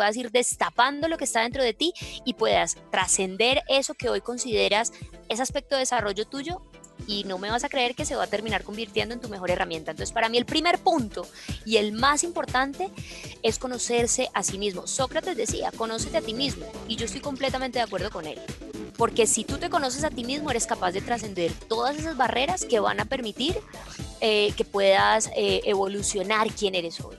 puedas ir destapando lo que está dentro de ti y puedas trascender eso que hoy consideras ese aspecto de desarrollo tuyo y no me vas a creer que se va a terminar convirtiendo en tu mejor herramienta. Entonces, para mí el primer punto y el más importante es conocerse a sí mismo. Sócrates decía, conócete a ti mismo y yo estoy completamente de acuerdo con él. Porque si tú te conoces a ti mismo, eres capaz de trascender todas esas barreras que van a permitir eh, que puedas eh, evolucionar quién eres hoy.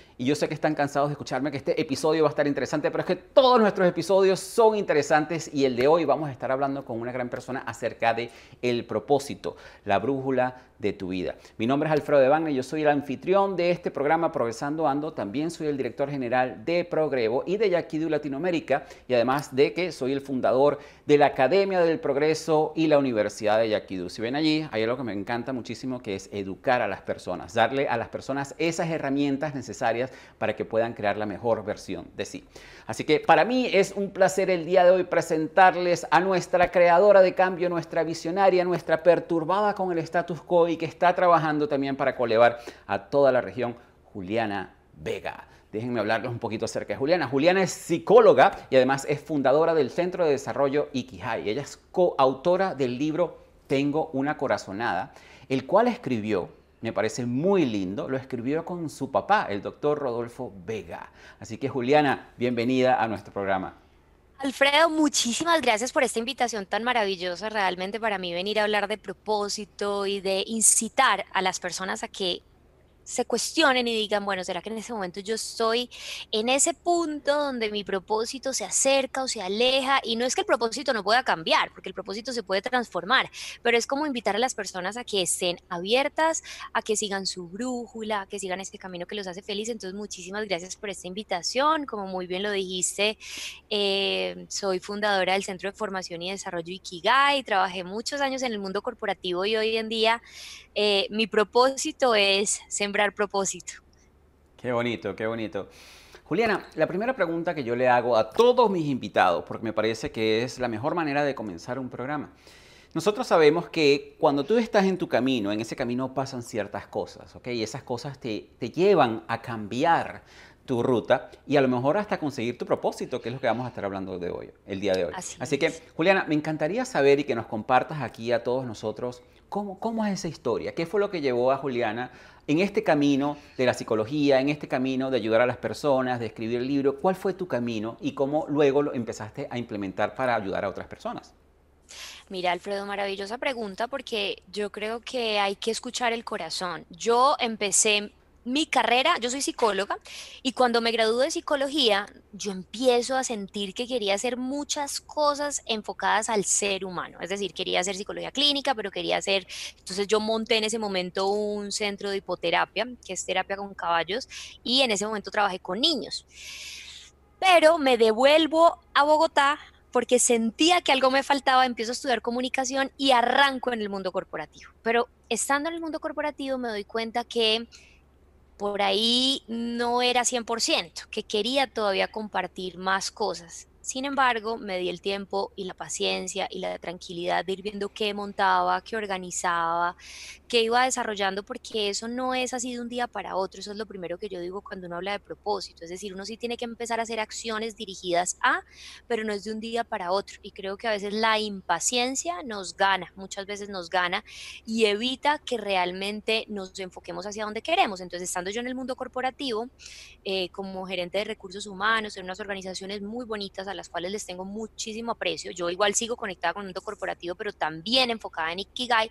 Y yo sé que están cansados de escucharme, que este episodio va a estar interesante, pero es que todos nuestros episodios son interesantes y el de hoy vamos a estar hablando con una gran persona acerca de el propósito, la brújula de tu vida. Mi nombre es Alfredo de y yo soy el anfitrión de este programa Progresando Ando, también soy el director general de Progrevo y de Yaquidu Latinoamérica y además de que soy el fundador de la Academia del Progreso y la Universidad de Yaquidu. Si ven allí, hay algo que me encanta muchísimo que es educar a las personas, darle a las personas esas herramientas necesarias para que puedan crear la mejor versión de sí. Así que para mí es un placer el día de hoy presentarles a nuestra creadora de cambio, nuestra visionaria, nuestra perturbada con el status quo y que está trabajando también para colevar a toda la región, Juliana Vega. Déjenme hablarles un poquito acerca de Juliana. Juliana es psicóloga y además es fundadora del Centro de Desarrollo Ikihai. Ella es coautora del libro Tengo una corazonada, el cual escribió me parece muy lindo, lo escribió con su papá, el doctor Rodolfo Vega. Así que Juliana, bienvenida a nuestro programa. Alfredo, muchísimas gracias por esta invitación tan maravillosa. Realmente para mí venir a hablar de propósito y de incitar a las personas a que se cuestionen y digan, bueno, ¿será que en ese momento yo estoy en ese punto donde mi propósito se acerca o se aleja? Y no es que el propósito no pueda cambiar, porque el propósito se puede transformar, pero es como invitar a las personas a que estén abiertas, a que sigan su brújula, a que sigan este camino que los hace felices. Entonces, muchísimas gracias por esta invitación. Como muy bien lo dijiste, eh, soy fundadora del Centro de Formación y Desarrollo Ikigai, trabajé muchos años en el mundo corporativo y hoy en día eh, mi propósito es propósito. Qué bonito, qué bonito. Juliana, la primera pregunta que yo le hago a todos mis invitados, porque me parece que es la mejor manera de comenzar un programa. Nosotros sabemos que cuando tú estás en tu camino, en ese camino pasan ciertas cosas, ¿ok? Y esas cosas te, te llevan a cambiar tu ruta y a lo mejor hasta conseguir tu propósito, que es lo que vamos a estar hablando de hoy, el día de hoy. Así, que, Juliana, me encantaría saber y que nos compartas aquí a todos nosotros cómo, cómo es esa historia, qué fue lo que llevó a Juliana en este camino de la psicología, en este camino de ayudar a las personas, de escribir el libro, ¿cuál fue tu camino y cómo luego lo empezaste a implementar para ayudar a otras personas? Mira, Alfredo, maravillosa pregunta porque yo creo que hay que escuchar el corazón. Yo empecé mi carrera, yo soy psicóloga y cuando me gradué de psicología, yo empiezo a sentir que quería hacer muchas cosas enfocadas al ser humano. Es decir, quería hacer psicología clínica, pero quería hacer, entonces yo monté en ese momento un centro de hipoterapia, que es terapia con caballos, y en ese momento trabajé con niños. Pero me devuelvo a Bogotá porque sentía que algo me faltaba, empiezo a estudiar comunicación y arranco en el mundo corporativo. Pero estando en el mundo corporativo me doy cuenta que por ahí no era 100%, que quería todavía compartir más cosas. Sin embargo, me di el tiempo y la paciencia y la tranquilidad de ir viendo qué montaba, qué organizaba, qué iba desarrollando, porque eso no es así de un día para otro. Eso es lo primero que yo digo cuando uno habla de propósito. Es decir, uno sí tiene que empezar a hacer acciones dirigidas a, pero no es de un día para otro. Y creo que a veces la impaciencia nos gana, muchas veces nos gana y evita que realmente nos enfoquemos hacia donde queremos. Entonces, estando yo en el mundo corporativo, eh, como gerente de recursos humanos, en unas organizaciones muy bonitas a las las cuales les tengo muchísimo aprecio. Yo igual sigo conectada con el mundo corporativo, pero también enfocada en Ikigai.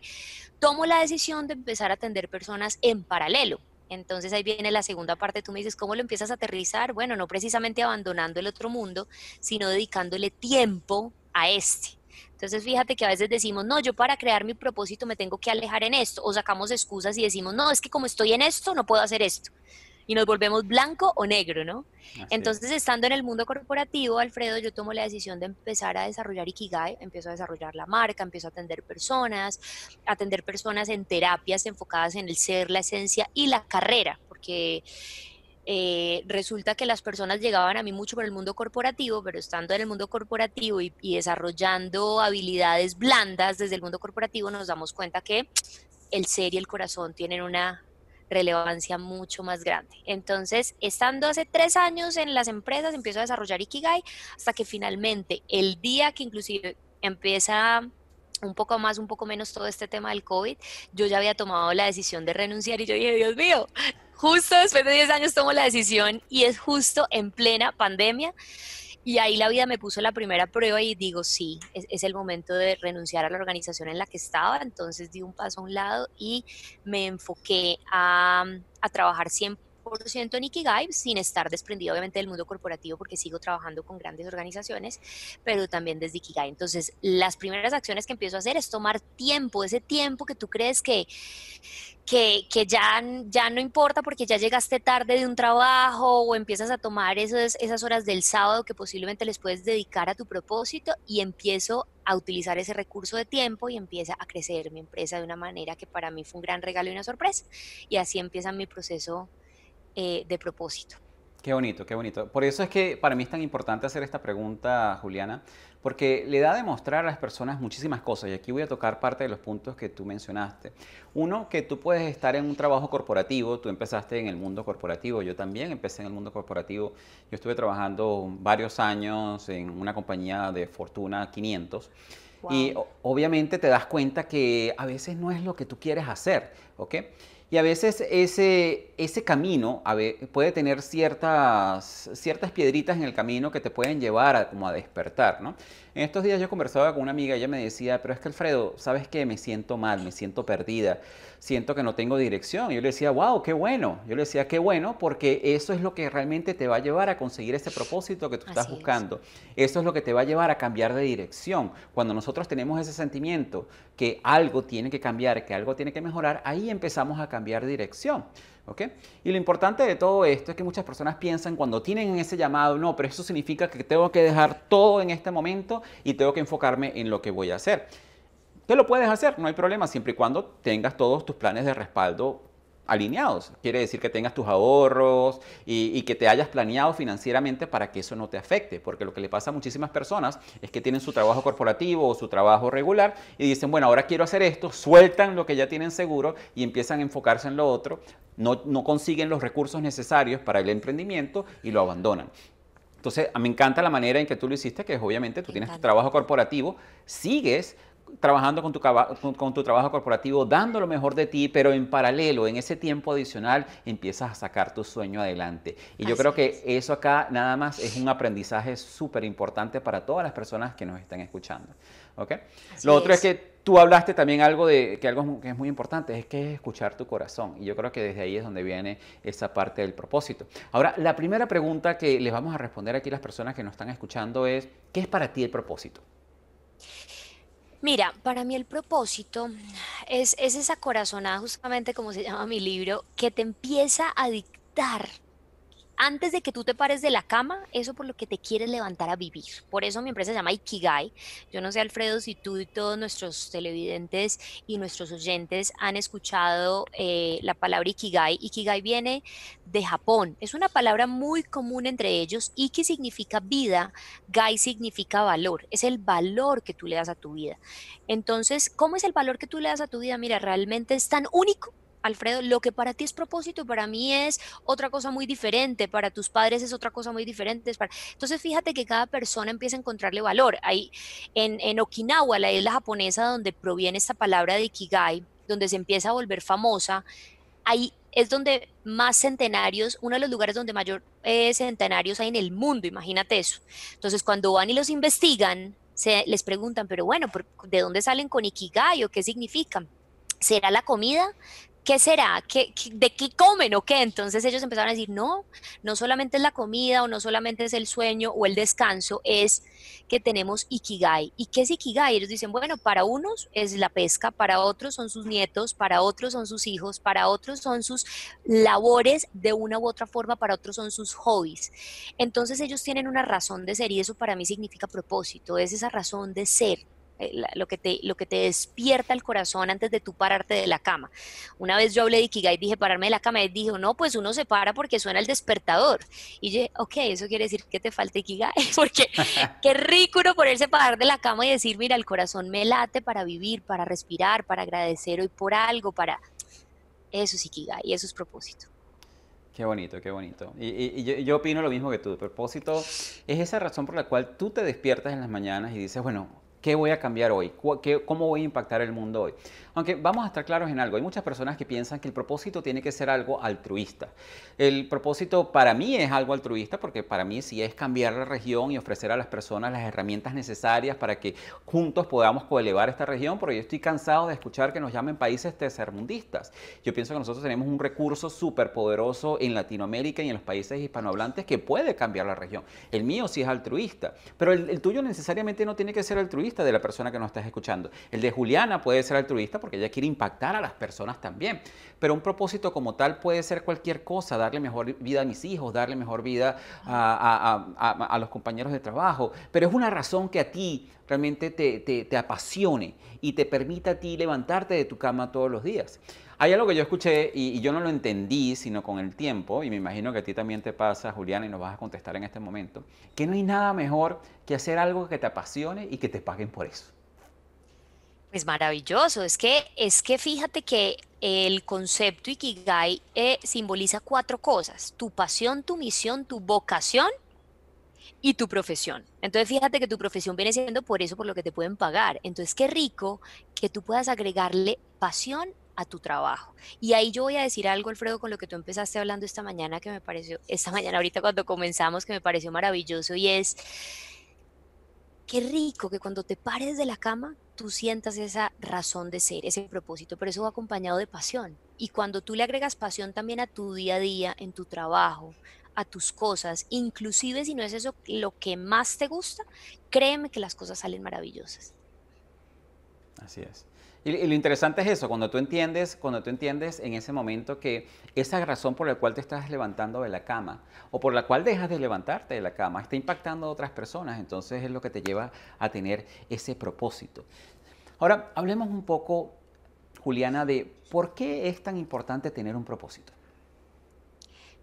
Tomo la decisión de empezar a atender personas en paralelo. Entonces ahí viene la segunda parte, tú me dices, ¿cómo lo empiezas a aterrizar? Bueno, no precisamente abandonando el otro mundo, sino dedicándole tiempo a este. Entonces fíjate que a veces decimos, no, yo para crear mi propósito me tengo que alejar en esto, o sacamos excusas y decimos, no, es que como estoy en esto, no puedo hacer esto y nos volvemos blanco o negro, ¿no? Entonces, estando en el mundo corporativo, Alfredo, yo tomo la decisión de empezar a desarrollar Ikigai, empiezo a desarrollar la marca, empiezo a atender personas, atender personas en terapias enfocadas en el ser, la esencia y la carrera, porque eh, resulta que las personas llegaban a mí mucho por el mundo corporativo, pero estando en el mundo corporativo y, desarrollando habilidades blandas desde el mundo corporativo, nos damos cuenta que el ser y el corazón tienen una relevancia mucho más grande. Entonces, estando hace tres años en las empresas, empiezo a desarrollar Ikigai hasta que finalmente el día que inclusive empieza un poco más, un poco menos todo este tema del COVID, yo ya había tomado la decisión de renunciar y yo dije, Dios mío, justo después de 10 años tomo la decisión y es justo en plena pandemia. Y ahí la vida me puso la primera prueba y digo, sí, es, el momento de renunciar a la organización en la que estaba. Entonces di un paso a un lado y me enfoqué a, trabajar siempre 100% en Ikigai, sin estar desprendido obviamente del mundo corporativo, porque sigo trabajando con grandes organizaciones, pero también desde Ikigai. Entonces, las primeras acciones que empiezo a hacer es tomar tiempo, ese tiempo que tú crees que, que, que ya, ya no importa porque ya llegaste tarde de un trabajo o empiezas a tomar esas, esas horas del sábado que posiblemente les puedes dedicar a tu propósito y empiezo a utilizar ese recurso de tiempo y empieza a crecer mi empresa de una manera que para mí fue un gran regalo y una sorpresa. Y así empieza mi proceso eh, de propósito. Qué bonito, qué bonito. Por eso es que para mí es tan importante hacer esta pregunta, Juliana, porque le da a demostrar a las personas muchísimas cosas y aquí voy a tocar parte de los puntos que tú mencionaste. Uno, que tú puedes estar en un trabajo corporativo, tú empezaste en el mundo corporativo, yo también empecé en el mundo corporativo, yo estuve trabajando varios años en una compañía de Fortuna 500. Y obviamente te das cuenta que a veces no es lo que tú quieres hacer, ¿ok? Y a veces ese, ese camino puede tener ciertas, ciertas piedritas en el camino que te pueden llevar a, como a despertar, ¿no? En estos días yo conversaba con una amiga, ella me decía, pero es que Alfredo, ¿sabes qué? Me siento mal, me siento perdida, siento que no tengo dirección. Yo le decía, wow, qué bueno. Yo le decía, qué bueno, porque eso es lo que realmente te va a llevar a conseguir ese propósito que tú estás buscando. Eso es lo que te va a llevar a cambiar de dirección. Cuando nosotros tenemos ese sentimiento que algo tiene que cambiar, que algo tiene que mejorar, ahí empezamos a cambiar de dirección. Y lo importante de todo esto es que muchas personas piensan cuando tienen ese llamado, no, pero eso significa que tengo que dejar todo en este momento y tengo que enfocarme en lo que voy a hacer. Te lo puedes hacer, no hay problema, siempre y cuando tengas todos tus planes de respaldo alineados. Quiere decir que tengas tus ahorros y, que te hayas planeado financieramente para que eso no te afecte, porque lo que le pasa a muchísimas personas es que tienen su trabajo corporativo o su trabajo regular y dicen, bueno, ahora quiero hacer esto, sueltan lo que ya tienen seguro y empiezan a enfocarse en lo otro, no, no consiguen los recursos necesarios para el emprendimiento y lo abandonan. Entonces, me encanta la manera en que tú lo hiciste, que es obviamente tú tienes tu trabajo corporativo, sigues trabajando con tu, con tu, trabajo corporativo, dando lo mejor de ti, pero en paralelo, en ese tiempo adicional, empiezas a sacar tu sueño adelante. Y yo creo que eso acá nada más es un aprendizaje súper importante para todas las personas que nos están escuchando. ¿okay? Lo otro es. que tú hablaste también algo de que algo que es muy importante, es que es escuchar tu corazón. Y yo creo que desde ahí es donde viene esa parte del propósito. Ahora, la primera pregunta que les vamos a responder aquí a las personas que nos están escuchando es, ¿qué es para ti el propósito? Mira, para mí el propósito es, esa corazonada, justamente como se llama mi libro, que te empieza a dictar antes de que tú te pares de la cama, eso por lo que te quieres levantar a vivir. Por eso mi empresa se llama Ikigai. Yo no sé, Alfredo, si tú y todos nuestros televidentes y nuestros oyentes han escuchado eh, la palabra Ikigai. Ikigai viene de Japón. Es una palabra muy común entre ellos. Ikigai significa vida, Gai significa valor. Es el valor que tú le das a tu vida. Entonces, ¿cómo es el valor que tú le das a tu vida? Mira, realmente es tan único Alfredo, lo que para ti es propósito, para mí es otra cosa muy diferente, para tus padres es otra cosa muy diferente. Entonces fíjate que cada persona empieza a encontrarle valor. Ahí en, Okinawa, la isla japonesa donde proviene esta palabra de Ikigai, donde se empieza a volver famosa, ahí es donde más centenarios, uno de los lugares donde mayor eh, centenarios hay en el mundo, imagínate eso. Entonces cuando van y los investigan, se les preguntan, pero bueno, ¿de dónde salen con Ikigai o qué significan? ¿Será la comida? ¿qué será? de qué comen o qué? Entonces ellos empezaron a decir, no, no solamente es la comida o no solamente es el sueño o el descanso, es que tenemos Ikigai. ¿Y qué es Ikigai? Ellos dicen, bueno, para unos es la pesca, para otros son sus nietos, para otros son sus hijos, para otros son sus labores de una u otra forma, para otros son sus hobbies. Entonces ellos tienen una razón de ser y eso para mí significa propósito, es esa razón de ser eh, lo que, te, lo que te despierta el corazón antes de tú pararte de la cama. Una vez yo hablé de Ikigai, dije pararme de la cama y dijo, no, pues uno se para porque suena el despertador. Y yo, ok, eso quiere decir que te falta Ikigai, porque qué rico uno ponerse parar de la cama y decir, mira, el corazón me late para vivir, para respirar, para agradecer hoy por algo, para... Eso es Ikigai y eso es propósito. Qué bonito, qué bonito. Y, yo, opino lo mismo que tú. propósito es esa razón por la cual tú te despiertas en las mañanas y dices, bueno, ¿Qué voy a cambiar hoy? ¿Cómo voy a impactar el mundo hoy? Aunque vamos a estar claros en algo, hay muchas personas que piensan que el propósito tiene que ser algo altruista. El propósito para mí es algo altruista porque para mí sí es cambiar la región y ofrecer a las personas las herramientas necesarias para que juntos podamos coelevar esta región, pero yo estoy cansado de escuchar que nos llamen países tercermundistas. Yo pienso que nosotros tenemos un recurso súper poderoso en Latinoamérica y en los países hispanohablantes que puede cambiar la región. El mío sí es altruista, pero el tuyo necesariamente no tiene que ser altruista de la persona que nos estás escuchando. El de Juliana puede ser altruista porque ella quiere impactar a las personas también. Pero un propósito como tal puede ser cualquier cosa, darle mejor vida a mis hijos, darle mejor vida a, a, los compañeros de trabajo. Pero es una razón que a ti realmente te, te, te apasione y te permita a ti levantarte de tu cama todos los días. Hay algo que yo escuché y, yo no lo entendí, sino con el tiempo, y me imagino que a ti también te pasa, Julián, y nos vas a contestar en este momento, que no hay nada mejor que hacer algo que te apasione y que te paguen por eso. Es pues maravilloso, es que, es que fíjate que el concepto Ikigai eh, simboliza cuatro cosas, tu pasión, tu misión, tu vocación y tu profesión. Entonces fíjate que tu profesión viene siendo por eso, por lo que te pueden pagar. Entonces qué rico que tú puedas agregarle pasión a tu trabajo. Y ahí yo voy a decir algo, Alfredo, con lo que tú empezaste hablando esta mañana, que me pareció, esta mañana ahorita cuando comenzamos, que me pareció maravilloso, y es, qué rico que cuando te pares de la cama, tú sientas esa razón de ser, ese propósito, pero eso va acompañado de pasión. Y cuando tú le agregas pasión también a tu día a día, en tu trabajo, a tus cosas, inclusive si no es eso lo que más te gusta, créeme que las cosas salen maravillosas. Así es. Y, lo interesante es eso, cuando tú entiendes, cuando tú entiendes en ese momento que esa razón por la cual te estás levantando de la cama o por la cual dejas de levantarte de la cama está impactando a otras personas, entonces es lo que te lleva a tener ese propósito. Ahora, hablemos un poco, Juliana, de por qué es tan importante tener un propósito.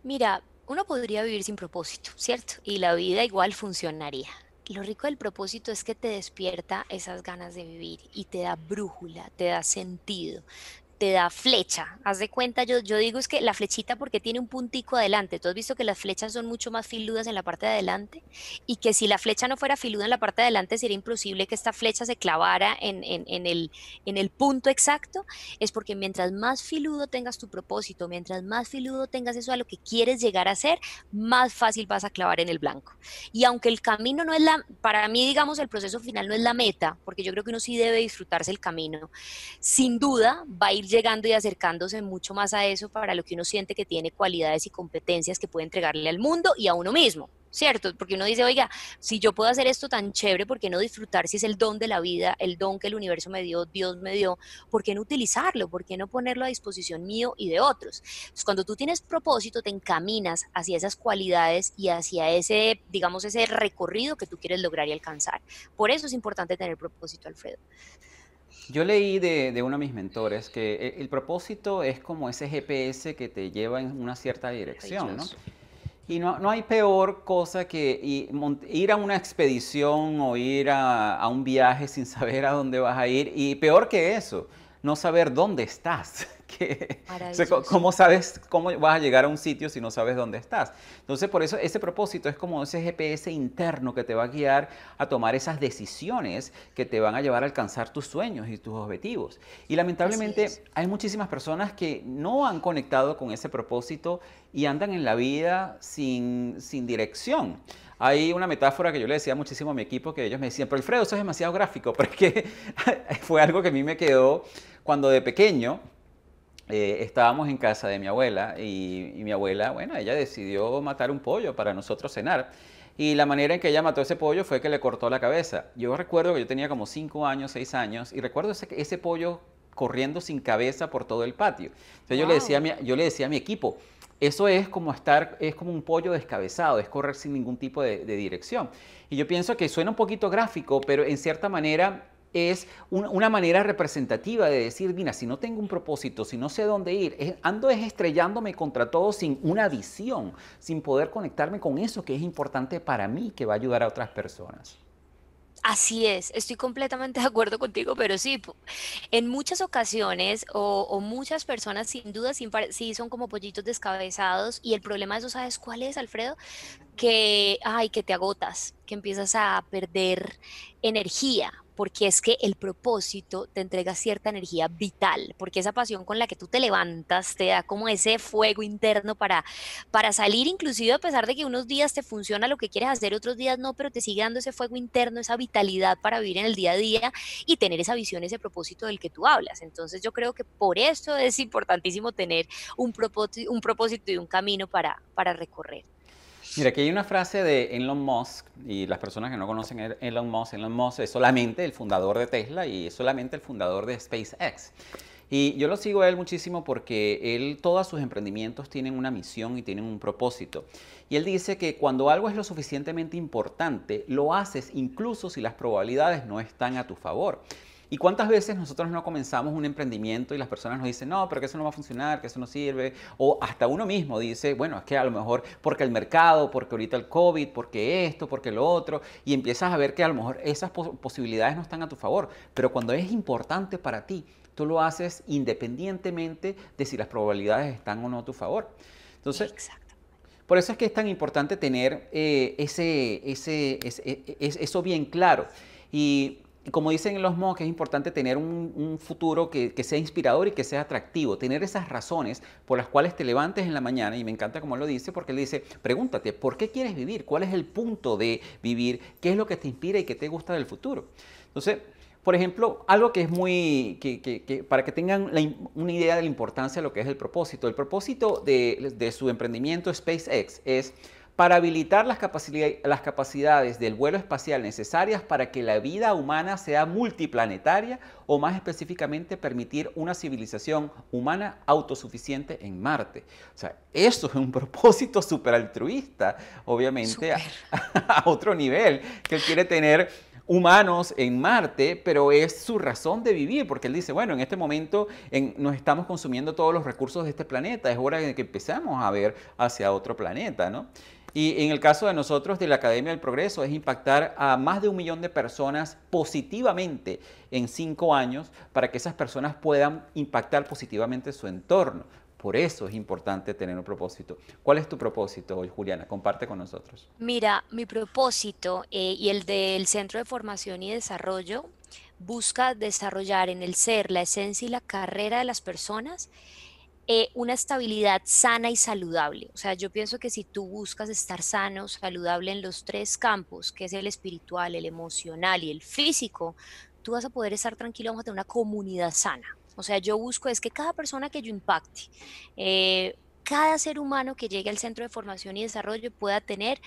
Mira, uno podría vivir sin propósito, ¿cierto? Y la vida igual funcionaría lo rico del propósito es que te despierta esas ganas de vivir y te da brújula, te da sentido te da flecha. Haz de cuenta, yo, digo es que la flechita porque tiene un puntico adelante. Tú has visto que las flechas son mucho más filudas en la parte de adelante y que si la flecha no fuera filuda en la parte de adelante sería imposible que esta flecha se clavara en, el, en el punto exacto. Es porque mientras más filudo tengas tu propósito, mientras más filudo tengas eso a lo que quieres llegar a ser, más fácil vas a clavar en el blanco. Y aunque el camino no es la, para mí digamos el proceso final no es la meta, porque yo creo que uno sí debe disfrutarse el camino, sin duda va a ir llegando y acercándose mucho más a eso para lo que uno siente que tiene cualidades y competencias que puede entregarle al mundo y a uno mismo. ¿cierto? Porque uno dice, oiga, si yo puedo hacer esto tan chévere, ¿por qué no disfrutar si es el don de la vida, el don que el universo me dio, Dios me dio? ¿Por qué no utilizarlo? ¿Por qué no ponerlo a disposición mío y de otros? Pues, cuando tú tienes propósito, te encaminas hacia esas cualidades y hacia ese, digamos, ese recorrido que tú quieres lograr y alcanzar. Por eso es importante tener propósito, Alfredo. Yo leí de, uno de mis mentores que eh, el, propósito es como ese GPS que te lleva en una cierta dirección, ¿no? Y no, no hay peor cosa que ir a una expedición o ir a un viaje sin saber a dónde vas a ir. Y peor que eso, no saber dónde estás que, ¿cómo sabes cómo vas a llegar a un sitio si no sabes dónde estás? Entonces, por eso ese propósito es como ese GPS interno que te va a guiar a tomar esas decisiones que te van a llevar a alcanzar tus sueños y tus objetivos. Y lamentablemente hay muchísimas personas que no han conectado con ese propósito y andan en la vida sin, sin dirección. Hay una metáfora que yo le decía muchísimo a mi equipo que ellos me decían, pero Alfredo, eso es demasiado gráfico, pero es que fue algo que a mí me quedó cuando de pequeño eh, estábamos en casa de mi abuela y, mi abuela, bueno, ella decidió matar un pollo para nosotros cenar. Y la manera en que ella mató ese pollo fue que le cortó la cabeza. Yo recuerdo que yo tenía como 5 años, 6 años, y recuerdo ese, ese, pollo corriendo sin cabeza por todo el patio. Entonces yo, le decía a mi, yo le decía a mi equipo, eso es como estar, es como un pollo descabezado, es correr sin ningún tipo de dirección. Y yo pienso que suena un poquito gráfico, pero en cierta manera es una manera representativa de decir, mira, si no tengo un propósito, si no sé dónde ir, ando es estrellándome contra todo sin una visión, sin poder conectarme con eso que es importante para mí, que va a ayudar a otras personas. Así es, estoy completamente de acuerdo contigo, pero sí, en muchas ocasiones o, muchas personas sin duda sí son como pollitos descabezados y el problema de eso, ¿sabes cuál es, Alfredo? que, ay, que te agotas, que empiezas a perder energía, porque es que el propósito te entrega cierta energía vital, porque esa pasión con la que tú te levantas te da como ese fuego interno para, para salir, inclusive a pesar de que unos días te funciona lo que quieres hacer, otros días no, pero te sigue dando ese fuego interno, esa vitalidad para vivir en el día a día y tener esa visión, ese propósito del que tú hablas. Entonces yo creo que por eso es importantísimo tener un propósito, un propósito y un camino para, para recorrer. Mira, aquí hay una frase de Elon Musk, y las personas que no conocen a Elon Musk, Elon Musk es solamente el fundador de Tesla y es solamente el fundador de SpaceX. Y yo lo sigo a él muchísimo porque él, todos sus emprendimientos tienen una misión y tienen un propósito. Y él dice que cuando algo es lo suficientemente importante, lo haces incluso si las probabilidades no están a tu favor. ¿Y cuántas veces nosotros no comenzamos un emprendimiento y las personas nos dicen, no, pero que eso no va a funcionar, que eso no sirve? O hasta uno mismo dice, bueno, es que a lo mejor porque el mercado, porque ahorita el COVID, porque esto, porque lo otro, y empiezas a ver que a lo mejor esas posibilidades no están a tu favor. Pero cuando es importante para ti, tú lo haces independientemente de si las probabilidades están o no a tu favor. Entonces, Por eso es que es tan importante tener eh, e, e, eso bien claro. Y y como dicen los MOOC, es importante tener un, futuro que, sea inspirador y que sea atractivo, tener esas razones por las cuales te levantes en la mañana, y me encanta como lo dice, porque él dice, pregúntate, ¿por qué quieres vivir? ¿Cuál es el punto de vivir? ¿Qué es lo que te inspira y qué te gusta del futuro? Entonces, por ejemplo, algo que es muy, que, para que tengan una idea de la importancia de lo que es el propósito, el propósito de, de su emprendimiento SpaceX es para habilitar las, capacidades, del vuelo espacial necesarias para que la vida humana sea multiplanetaria o más específicamente permitir una civilización humana autosuficiente en Marte. O sea, eso es un propósito súper altruista, obviamente, a, otro nivel, que él quiere tener humanos en Marte, pero es su razón de vivir, porque él dice, bueno, en este momento nos estamos consumiendo todos los recursos de este planeta, es hora de que empezamos a ver hacia otro planeta, ¿no? Y en el caso de nosotros de la Academia del Progreso es impactar a más de un millón de personas positivamente en cinco años para que esas personas puedan impactar positivamente su entorno. Por eso es importante tener un propósito. ¿Cuál es tu propósito hoy, Juliana? Comparte con nosotros. Mira, mi propósito eh, y el del Centro de Formación y Desarrollo busca desarrollar en el ser la esencia y la carrera de las personas eh, una estabilidad sana y saludable. O sea, yo pienso que si tú buscas estar sano, saludable en los tres campos, que es el espiritual, el emocional y el físico, tú vas a poder estar tranquilo, vamos a tener una comunidad sana. O sea, yo busco es que cada persona que yo impacte, eh, cada ser humano que llegue al centro de formación y desarrollo pueda tener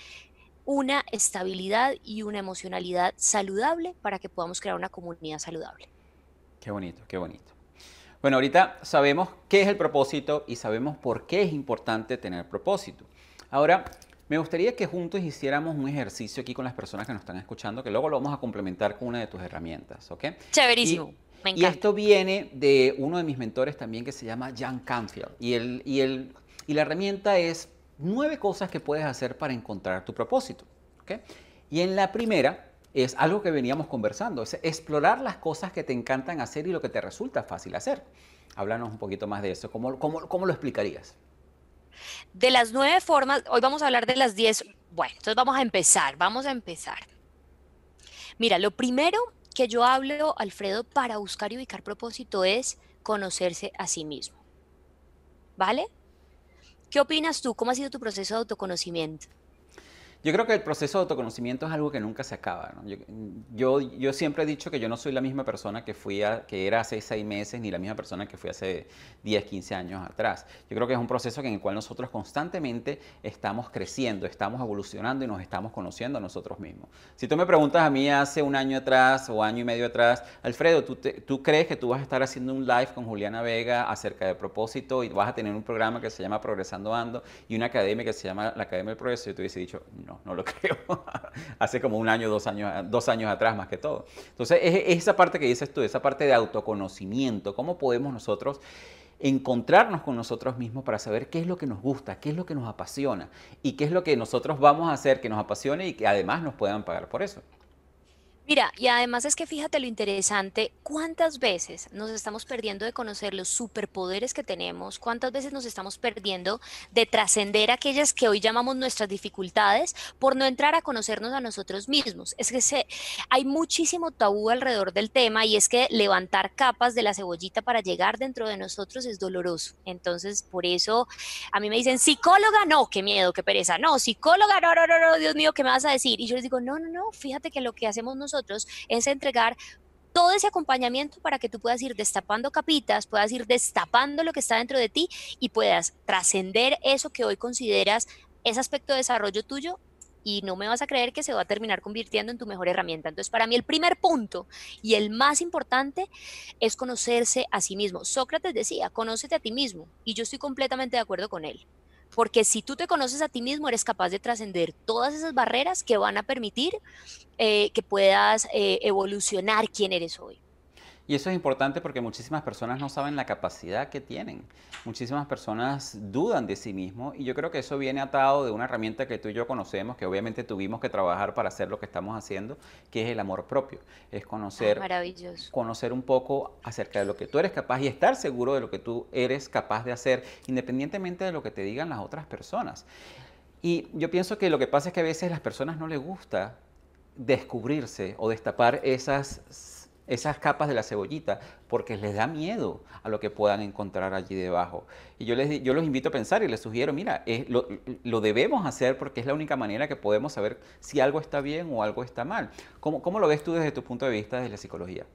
una estabilidad y una emocionalidad saludable para que podamos crear una comunidad saludable. Qué bonito, qué bonito. Bueno, ahorita sabemos qué es el propósito y sabemos por qué es importante tener propósito. Ahora, me gustaría que juntos hiciéramos un ejercicio aquí con las personas que nos están escuchando, que luego lo vamos a complementar con una de tus herramientas, ¿ok? Chéverísimo. Y, me encanta. esto viene de uno de mis mentores también que se llama Jan Canfield. Y, el, y, el, y la herramienta es nueve cosas que puedes hacer para encontrar tu propósito. Y en la primera es algo que veníamos conversando, es explorar las cosas que te encantan hacer y lo que te resulta fácil hacer. Háblanos un poquito más de eso, ¿cómo, lo explicarías? De las nueve formas, hoy vamos a hablar de las diez. Bueno, entonces vamos a empezar, vamos a empezar. Mira, lo primero que yo hablo, Alfredo, para buscar y ubicar propósito es conocerse a sí mismo. ¿Vale? ¿Qué opinas tú? ¿Cómo ha sido tu proceso de autoconocimiento? Yo creo que el proceso de autoconocimiento es algo que nunca se acaba. Yo, yo, siempre he dicho que yo no soy la misma persona que, fui que era hace seis meses ni la misma persona que fui hace 10, 15 años atrás. Yo creo que es un proceso en el cual nosotros constantemente estamos creciendo, estamos evolucionando y nos estamos conociendo a nosotros mismos. Si tú me preguntas a mí hace un año atrás o año y medio atrás, Alfredo, ¿tú, tú crees que tú vas a estar haciendo un live con Juliana Vega acerca de propósito y vas a tener un programa que se llama Progresando Ando y una academia que se llama la Academia del Progreso? Yo te hubiese dicho, no, lo creo. Hace como un año, dos años, dos años atrás más que todo. Entonces, esa parte que dices tú, esa parte de autoconocimiento, cómo podemos nosotros encontrarnos con nosotros mismos para saber qué es lo que nos gusta, qué es lo que nos apasiona y qué es lo que nosotros vamos a hacer que nos apasione y que además nos puedan pagar por eso. Mira, y además es que fíjate lo interesante, cuántas veces nos estamos perdiendo de conocer los superpoderes que tenemos, cuántas veces nos estamos perdiendo de trascender aquellas que hoy llamamos nuestras dificultades por no entrar a conocernos a nosotros mismos. Es que hay muchísimo tabú alrededor del tema y es que levantar capas de la cebollita para llegar dentro de nosotros es doloroso. Entonces, por eso a mí me dicen, psicóloga, no, qué miedo, qué pereza, no, psicóloga, no, no, no, no, Dios mío, ¿qué me vas a decir? Y yo les digo, no, no, no, fíjate que lo que hacemos nosotros es entregar todo ese acompañamiento para que tú puedas ir destapando capitas, puedas ir destapando lo que está dentro de ti y puedas trascender eso que hoy consideras ese aspecto de desarrollo tuyo y no me vas a creer que se va a terminar convirtiendo en tu mejor herramienta. Entonces, para mí el primer punto y el más importante es conocerse a sí mismo. Sócrates decía, conócete a ti mismo y yo estoy completamente de acuerdo con él porque si tú te conoces a ti mismo, eres capaz de trascender todas esas barreras que van a permitir eh, que puedas eh, evolucionar quién eres hoy. Y eso es importante porque muchísimas personas no saben la capacidad que tienen. Muchísimas personas dudan de sí mismos y yo creo que eso viene atado de una herramienta que tú y yo conocemos, que obviamente tuvimos que trabajar para hacer lo que estamos haciendo, que es el amor propio. Es conocer, ah, maravilloso, conocer un poco acerca de lo que tú eres capaz y estar seguro de lo que tú eres capaz de hacer, independientemente de lo que te digan las otras personas. Y yo pienso que lo que pasa es que a veces a las personas no les gusta descubrirse o destapar esas esas capas de la cebollita, porque les da miedo a lo que puedan encontrar allí debajo. Y yo, les, yo los invito a pensar y les sugiero, mira, lo, debemos hacer porque es la única manera que podemos saber si algo está bien o algo está mal. ¿Cómo, cómo lo ves tú desde tu punto de vista, desde la psicología?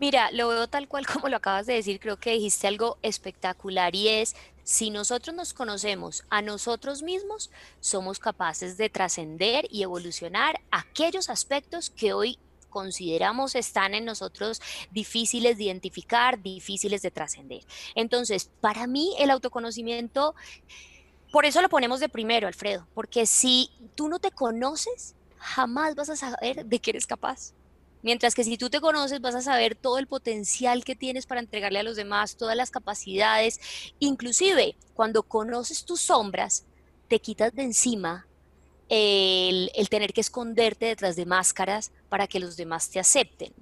Mira, lo veo tal cual como lo acabas de decir, creo que dijiste algo espectacular y es, si nosotros nos conocemos a nosotros mismos, somos capaces de trascender y evolucionar aquellos aspectos que hoy consideramos están en nosotros difíciles de identificar, difíciles de trascender. Entonces, para mí el autoconocimiento, por eso lo ponemos de primero, Alfredo, porque si tú no te conoces, jamás vas a saber de qué eres capaz. Mientras que si tú te conoces vas a saber todo el potencial que tienes para entregarle a los demás, todas las capacidades. Inclusive, cuando conoces tus sombras, te quitas de encima el, tener que esconderte detrás de máscaras para que los demás te acepten.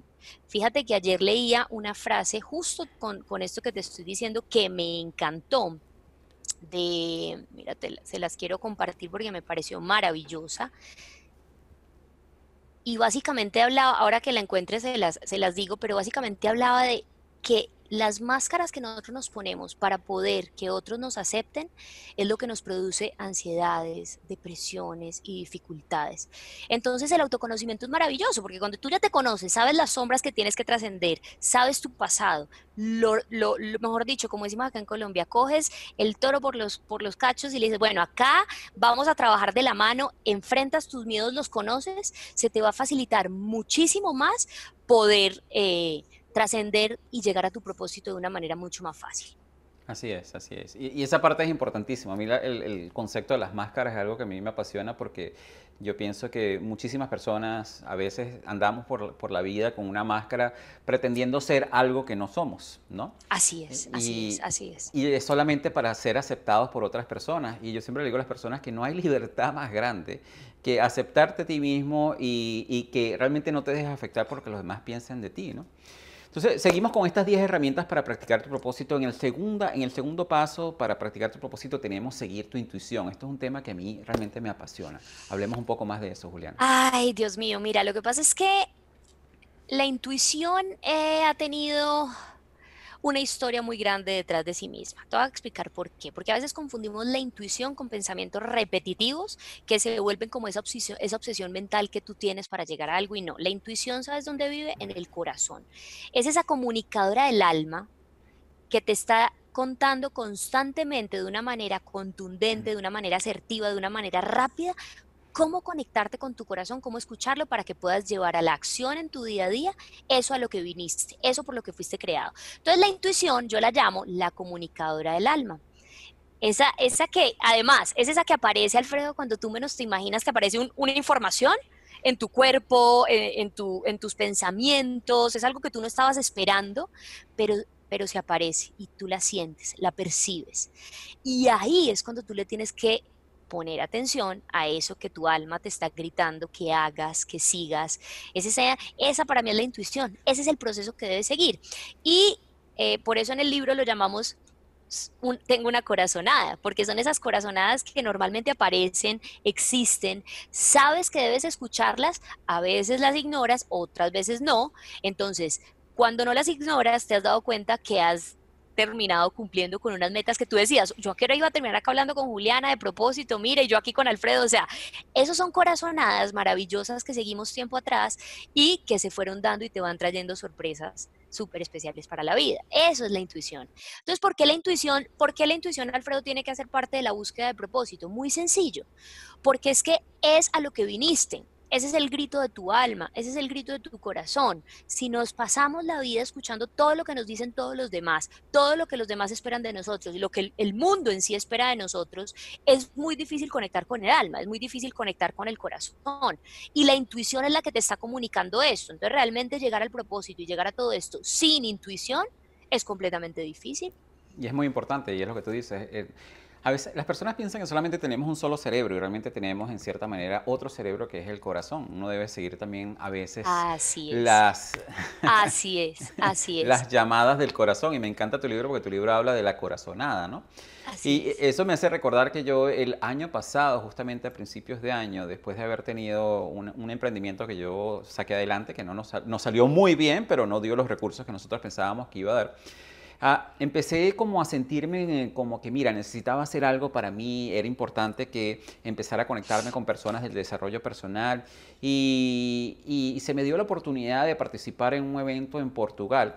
Fíjate que ayer leía una frase justo con, esto que te estoy diciendo que me encantó. De, se las quiero compartir porque me pareció maravillosa. Y básicamente hablaba, ahora que la encuentres se las, se las digo, pero básicamente hablaba de que las máscaras que nosotros nos ponemos para poder que otros nos acepten es lo que nos produce ansiedades, depresiones y dificultades. Entonces el autoconocimiento es maravilloso porque cuando tú ya te conoces, sabes las sombras que tienes que trascender, sabes tu pasado, lo, mejor dicho, como decimos acá en Colombia, coges el toro por los, por los cachos y le dices, bueno, acá vamos a trabajar de la mano, enfrentas tus miedos, los conoces, se te va a facilitar muchísimo más poder... Eh, trascender y llegar a tu propósito de una manera mucho más fácil. Así es, así es. Y, esa parte es importantísima. A mí el, concepto de las máscaras es algo que a mí me apasiona porque yo pienso que muchísimas personas a veces andamos por, la vida con una máscara pretendiendo ser algo que no somos, ¿no? Así es, así es, así es. Y es solamente para ser aceptados por otras personas. Y yo siempre le digo a las personas que no hay libertad más grande que aceptarte a ti mismo y, y que realmente no te dejes afectar por que los demás piensen de ti, ¿no? Entonces, seguimos con estas 10 herramientas para practicar tu propósito. En el, segunda, en el segundo paso para practicar tu propósito tenemos seguir tu intuición. Esto es un tema que a mí realmente me apasiona. Hablemos un poco más de eso, Juliana. Ay, Dios mío, mira, lo que pasa es que la intuición eh, ha tenido una historia muy grande detrás de sí misma. Te voy a explicar por qué. Porque a veces confundimos la intuición con pensamientos repetitivos que se vuelven como esa obsesión, esa obsesión mental que tú tienes para llegar a algo y no. La intuición, ¿sabes dónde vive? En el corazón. Es esa comunicadora del alma que te está contando constantemente de una manera contundente, de una manera asertiva, de una manera rápida, cómo conectarte con tu corazón, cómo escucharlo para que puedas llevar a la acción en tu día a día eso a lo que viniste, eso por lo que fuiste creado. Entonces la intuición yo la llamo la comunicadora del alma. Esa, esa que, además, es esa que aparece, Alfredo, cuando tú menos te imaginas que aparece una información en tu cuerpo, en, tu, en tus pensamientos, es algo que tú no estabas esperando, pero pero se aparece y tú la sientes, la percibes. Y ahí es cuando tú le tienes que poner atención a eso que tu alma te está gritando que hagas, que sigas. Ese esa para mí es la intuición, ese es el proceso que debes seguir. Y eh, por eso en el libro lo llamamos tengo una corazonada, porque son esas corazonadas que normalmente aparecen, existen, sabes que debes escucharlas, a veces las ignoras, otras veces no. Entonces, cuando no las ignoras, te has dado cuenta que has terminado cumpliendo con unas metas que tú decías, yo quiero iba a terminar acá hablando con Juliana de propósito, mire, yo aquí con Alfredo, o sea, esos son corazonadas maravillosas que seguimos tiempo atrás y que se fueron dando y te van trayendo sorpresas súper especiales para la vida. Eso es la intuición. Entonces, ¿por qué la intuición? ¿Por qué la intuición, Alfredo, tiene que hacer parte de la búsqueda de propósito? Muy sencillo, porque es que es a lo que viniste. Ese es el grito de tu alma, ese es el grito de tu corazón. Si nos pasamos la vida escuchando todo lo que nos dicen todos los demás, todo lo que los demás esperan de nosotros y lo que el mundo en sí espera de nosotros, es muy difícil conectar con el alma, es muy difícil conectar con el corazón. Y la intuición es la que te está comunicando esto. Entonces realmente llegar al propósito y llegar a todo esto sin intuición es completamente difícil. Y es muy importante, y es lo que tú dices. Eh, a veces las personas piensan que solamente tenemos un solo cerebro y realmente tenemos en cierta manera otro cerebro que es el corazón. Uno debe seguir también a veces así las así es, así las llamadas del corazón y me encanta tu libro porque tu libro habla de la corazonada, ¿no? y eso me hace recordar que yo el año pasado, justamente a principios de año, después de haber tenido un, emprendimiento que yo saqué adelante que no nos, nos salió muy bien, pero no dio los recursos que nosotros pensábamos que iba a dar Ah, empecé como a sentirme eh, como que, mira, necesitaba hacer algo para mí, era importante que empezar a conectarme con personas del desarrollo personal y se me dio la oportunidad de participar en un evento en Portugal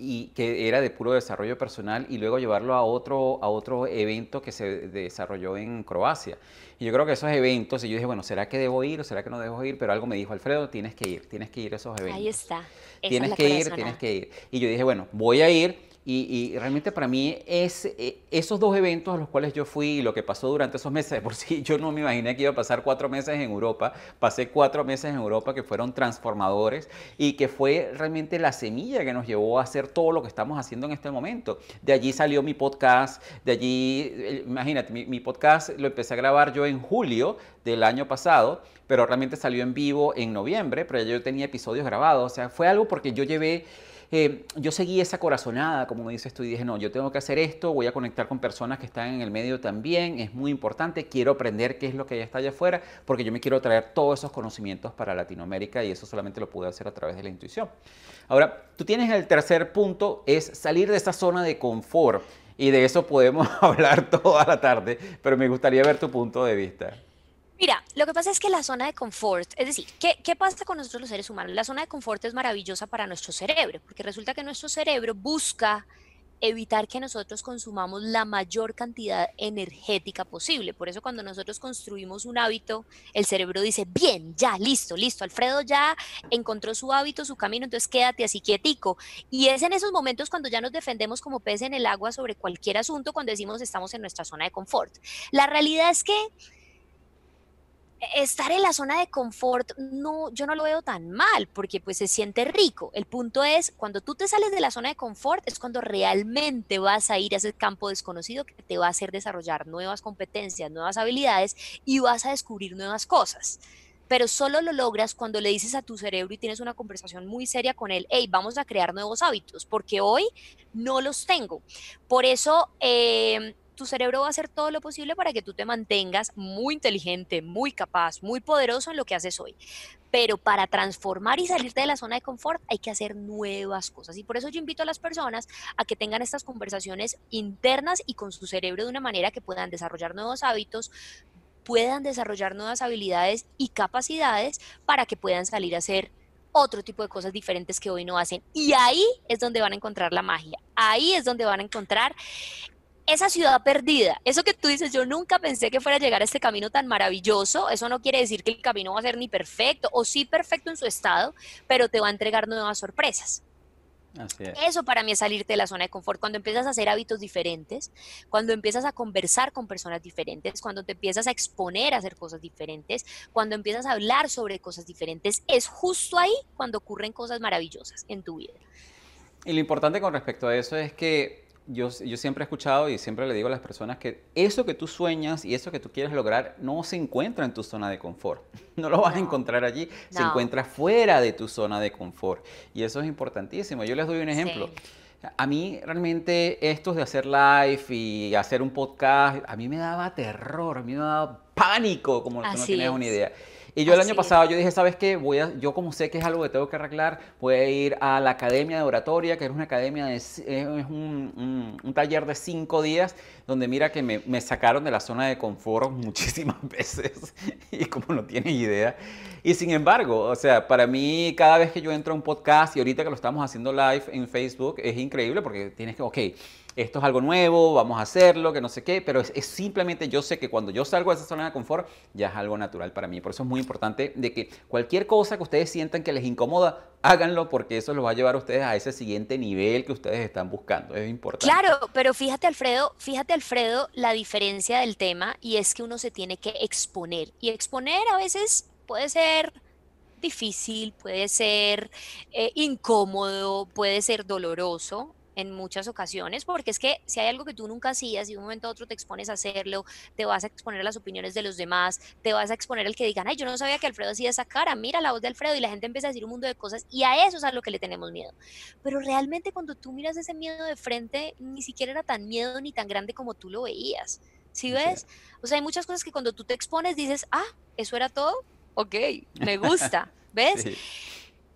y que era de puro desarrollo personal y luego llevarlo a otro, a otro evento que se desarrolló en Croacia. Y yo creo que esos eventos, y yo dije, bueno, ¿será que debo ir o será que no debo ir? Pero algo me dijo, Alfredo, tienes que ir, tienes que ir a esos eventos. Ahí está. tienes que ir, tienes que ir. Y yo dije, bueno, voy a ir y, realmente para mí es eh, esos dos eventos a los cuales yo fui y lo que pasó durante esos meses, por sí yo no me imaginé que iba a pasar cuatro meses en Europa, pasé cuatro meses en Europa que fueron transformadores y que fue realmente la semilla que nos llevó a hacer todo lo que estamos haciendo en este momento. De allí salió mi podcast, de allí, eh, imagínate, mi, mi podcast lo empecé a grabar yo en julio del año pasado, pero realmente salió en vivo en noviembre, pero ya yo tenía episodios grabados, o sea, fue algo porque yo llevé... Eh, yo seguí esa corazonada, como me dices tú, y dije, no, yo tengo que hacer esto, voy a conectar con personas que están en el medio también, es muy importante, quiero aprender qué es lo que ya está allá afuera, porque yo me quiero traer todos esos conocimientos para Latinoamérica y eso solamente lo pude hacer a través de la intuición. Ahora, tú tienes el tercer punto, es salir de esa zona de confort y de eso podemos hablar toda la tarde, pero me gustaría ver tu punto de vista. Mira, lo que pasa es que la zona de confort, es decir, ¿qué, pasa con nosotros los seres humanos? La zona de confort es maravillosa para nuestro cerebro, porque resulta que nuestro cerebro busca evitar que nosotros consumamos la mayor cantidad energética posible. Por eso cuando nosotros construimos un hábito, el cerebro dice, bien, ya, listo, listo, Alfredo ya encontró su hábito, su camino, entonces quédate así quietico. Y es en esos momentos cuando ya nos defendemos como pez en el agua sobre cualquier asunto, cuando decimos estamos en nuestra zona de confort. La realidad es que estar en la zona de confort no yo no lo veo tan mal porque pues se siente rico el punto es cuando tú te sales de la zona de confort es cuando realmente vas a ir a ese campo desconocido que te va a hacer desarrollar nuevas competencias nuevas habilidades y vas a descubrir nuevas cosas pero solo lo logras cuando le dices a tu cerebro y tienes una conversación muy seria con él, hey, vamos a crear nuevos hábitos, porque hoy no los tengo. Por eso, eh, tu cerebro va a hacer todo lo posible para que tú te mantengas muy inteligente, muy capaz, muy poderoso en lo que haces hoy. Pero para transformar y salirte de la zona de confort hay que hacer nuevas cosas. Y por eso yo invito a las personas a que tengan estas conversaciones internas y con su cerebro de una manera que puedan desarrollar nuevos hábitos, puedan desarrollar nuevas habilidades y capacidades para que puedan salir a hacer otro tipo de cosas diferentes que hoy no hacen. Y ahí es donde van a encontrar la magia, ahí es donde van a encontrar esa ciudad perdida, eso que tú dices, yo nunca pensé que fuera a llegar a este camino tan maravilloso, eso no quiere decir que el camino va a ser ni perfecto o sí perfecto en su estado, pero te va a entregar nuevas sorpresas. Eso para mí es salirte de la zona de confort. Cuando empiezas a hacer hábitos diferentes, cuando empiezas a conversar con personas diferentes, cuando te empiezas a exponer a hacer cosas diferentes, cuando empiezas a hablar sobre cosas diferentes, es justo ahí cuando ocurren cosas maravillosas en tu vida. Y lo importante con respecto a eso es que yo, yo, siempre he escuchado y siempre le digo a las personas que eso que tú sueñas y eso que tú quieres lograr no se encuentra en tu zona de confort. No lo vas a encontrar allí, se encuentra fuera de tu zona de confort. Y eso es importantísimo. Yo les doy un ejemplo. A mí realmente esto de hacer live y hacer un podcast, a mí me daba terror, a mí me daba pánico, como no tienes una idea. Y yo el año pasado yo dije, ¿sabes qué? Voy a, yo como sé que es algo que tengo que arreglar, voy a ir a la Academia de Oratoria, que es una academia, es un, un, taller de cinco días, donde mira que me, sacaron de la zona de confort muchísimas veces, y como no tienes idea. Y sin embargo, o sea, para mí cada vez que yo entro a un podcast, y ahorita que lo estamos haciendo live en Facebook, es increíble porque tienes que, ok, esto es algo nuevo, vamos a hacerlo, que no sé qué, pero es, simplemente yo sé que cuando yo salgo de esa zona de confort ya es algo natural para mí. Por eso es muy importante de que cualquier cosa que ustedes sientan que les incomoda, háganlo porque eso los va a llevar a ustedes a ese siguiente nivel que ustedes están buscando. Es importante. Claro, pero fíjate Alfredo, fíjate Alfredo la diferencia del tema y es que uno se tiene que exponer y exponer a veces puede ser difícil, puede ser eh, incómodo, puede ser doloroso, en muchas ocasiones, porque es que si hay algo que tú nunca hacías y de un momento a otro te expones a hacerlo, te vas a exponer a las opiniones de los demás, te vas a exponer al que digan, ay, yo no sabía que Alfredo hacía esa cara, mira la voz de Alfredo y la gente empieza a decir un mundo de cosas y a eso es a lo que le tenemos miedo. Pero realmente cuando tú miras ese miedo de frente, ni siquiera era tan miedo ni tan grande como tú lo veías. ¿Sí ves? O sea, hay muchas cosas que cuando tú te expones dices, ah, eso era todo, ok, me gusta, ¿ves?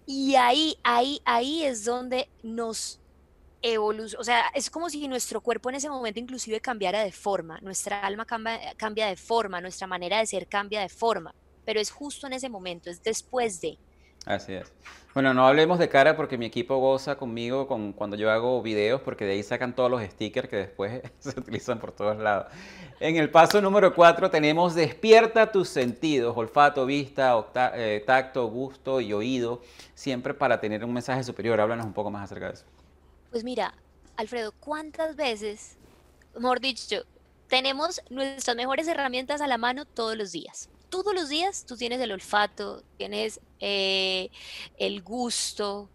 Y ahí, ahí, ahí es donde nos evolución, o sea, es como si nuestro cuerpo en ese momento inclusive cambiara de forma, nuestra alma cambia, de forma, nuestra manera de ser cambia de forma, pero es justo en ese momento, es después de. Así es. Bueno, no hablemos de cara porque mi equipo goza conmigo con, cuando yo hago videos porque de ahí sacan todos los stickers que después se utilizan por todos lados. En el paso número cuatro tenemos despierta tus sentidos, olfato, vista, eh, tacto, gusto y oído, siempre para tener un mensaje superior. Háblanos un poco más acerca de eso. Pues mira, Alfredo, ¿cuántas veces, mejor dicho, tenemos nuestras mejores herramientas a la mano todos los días? Todos los días tú tienes el olfato, tienes eh, el gusto,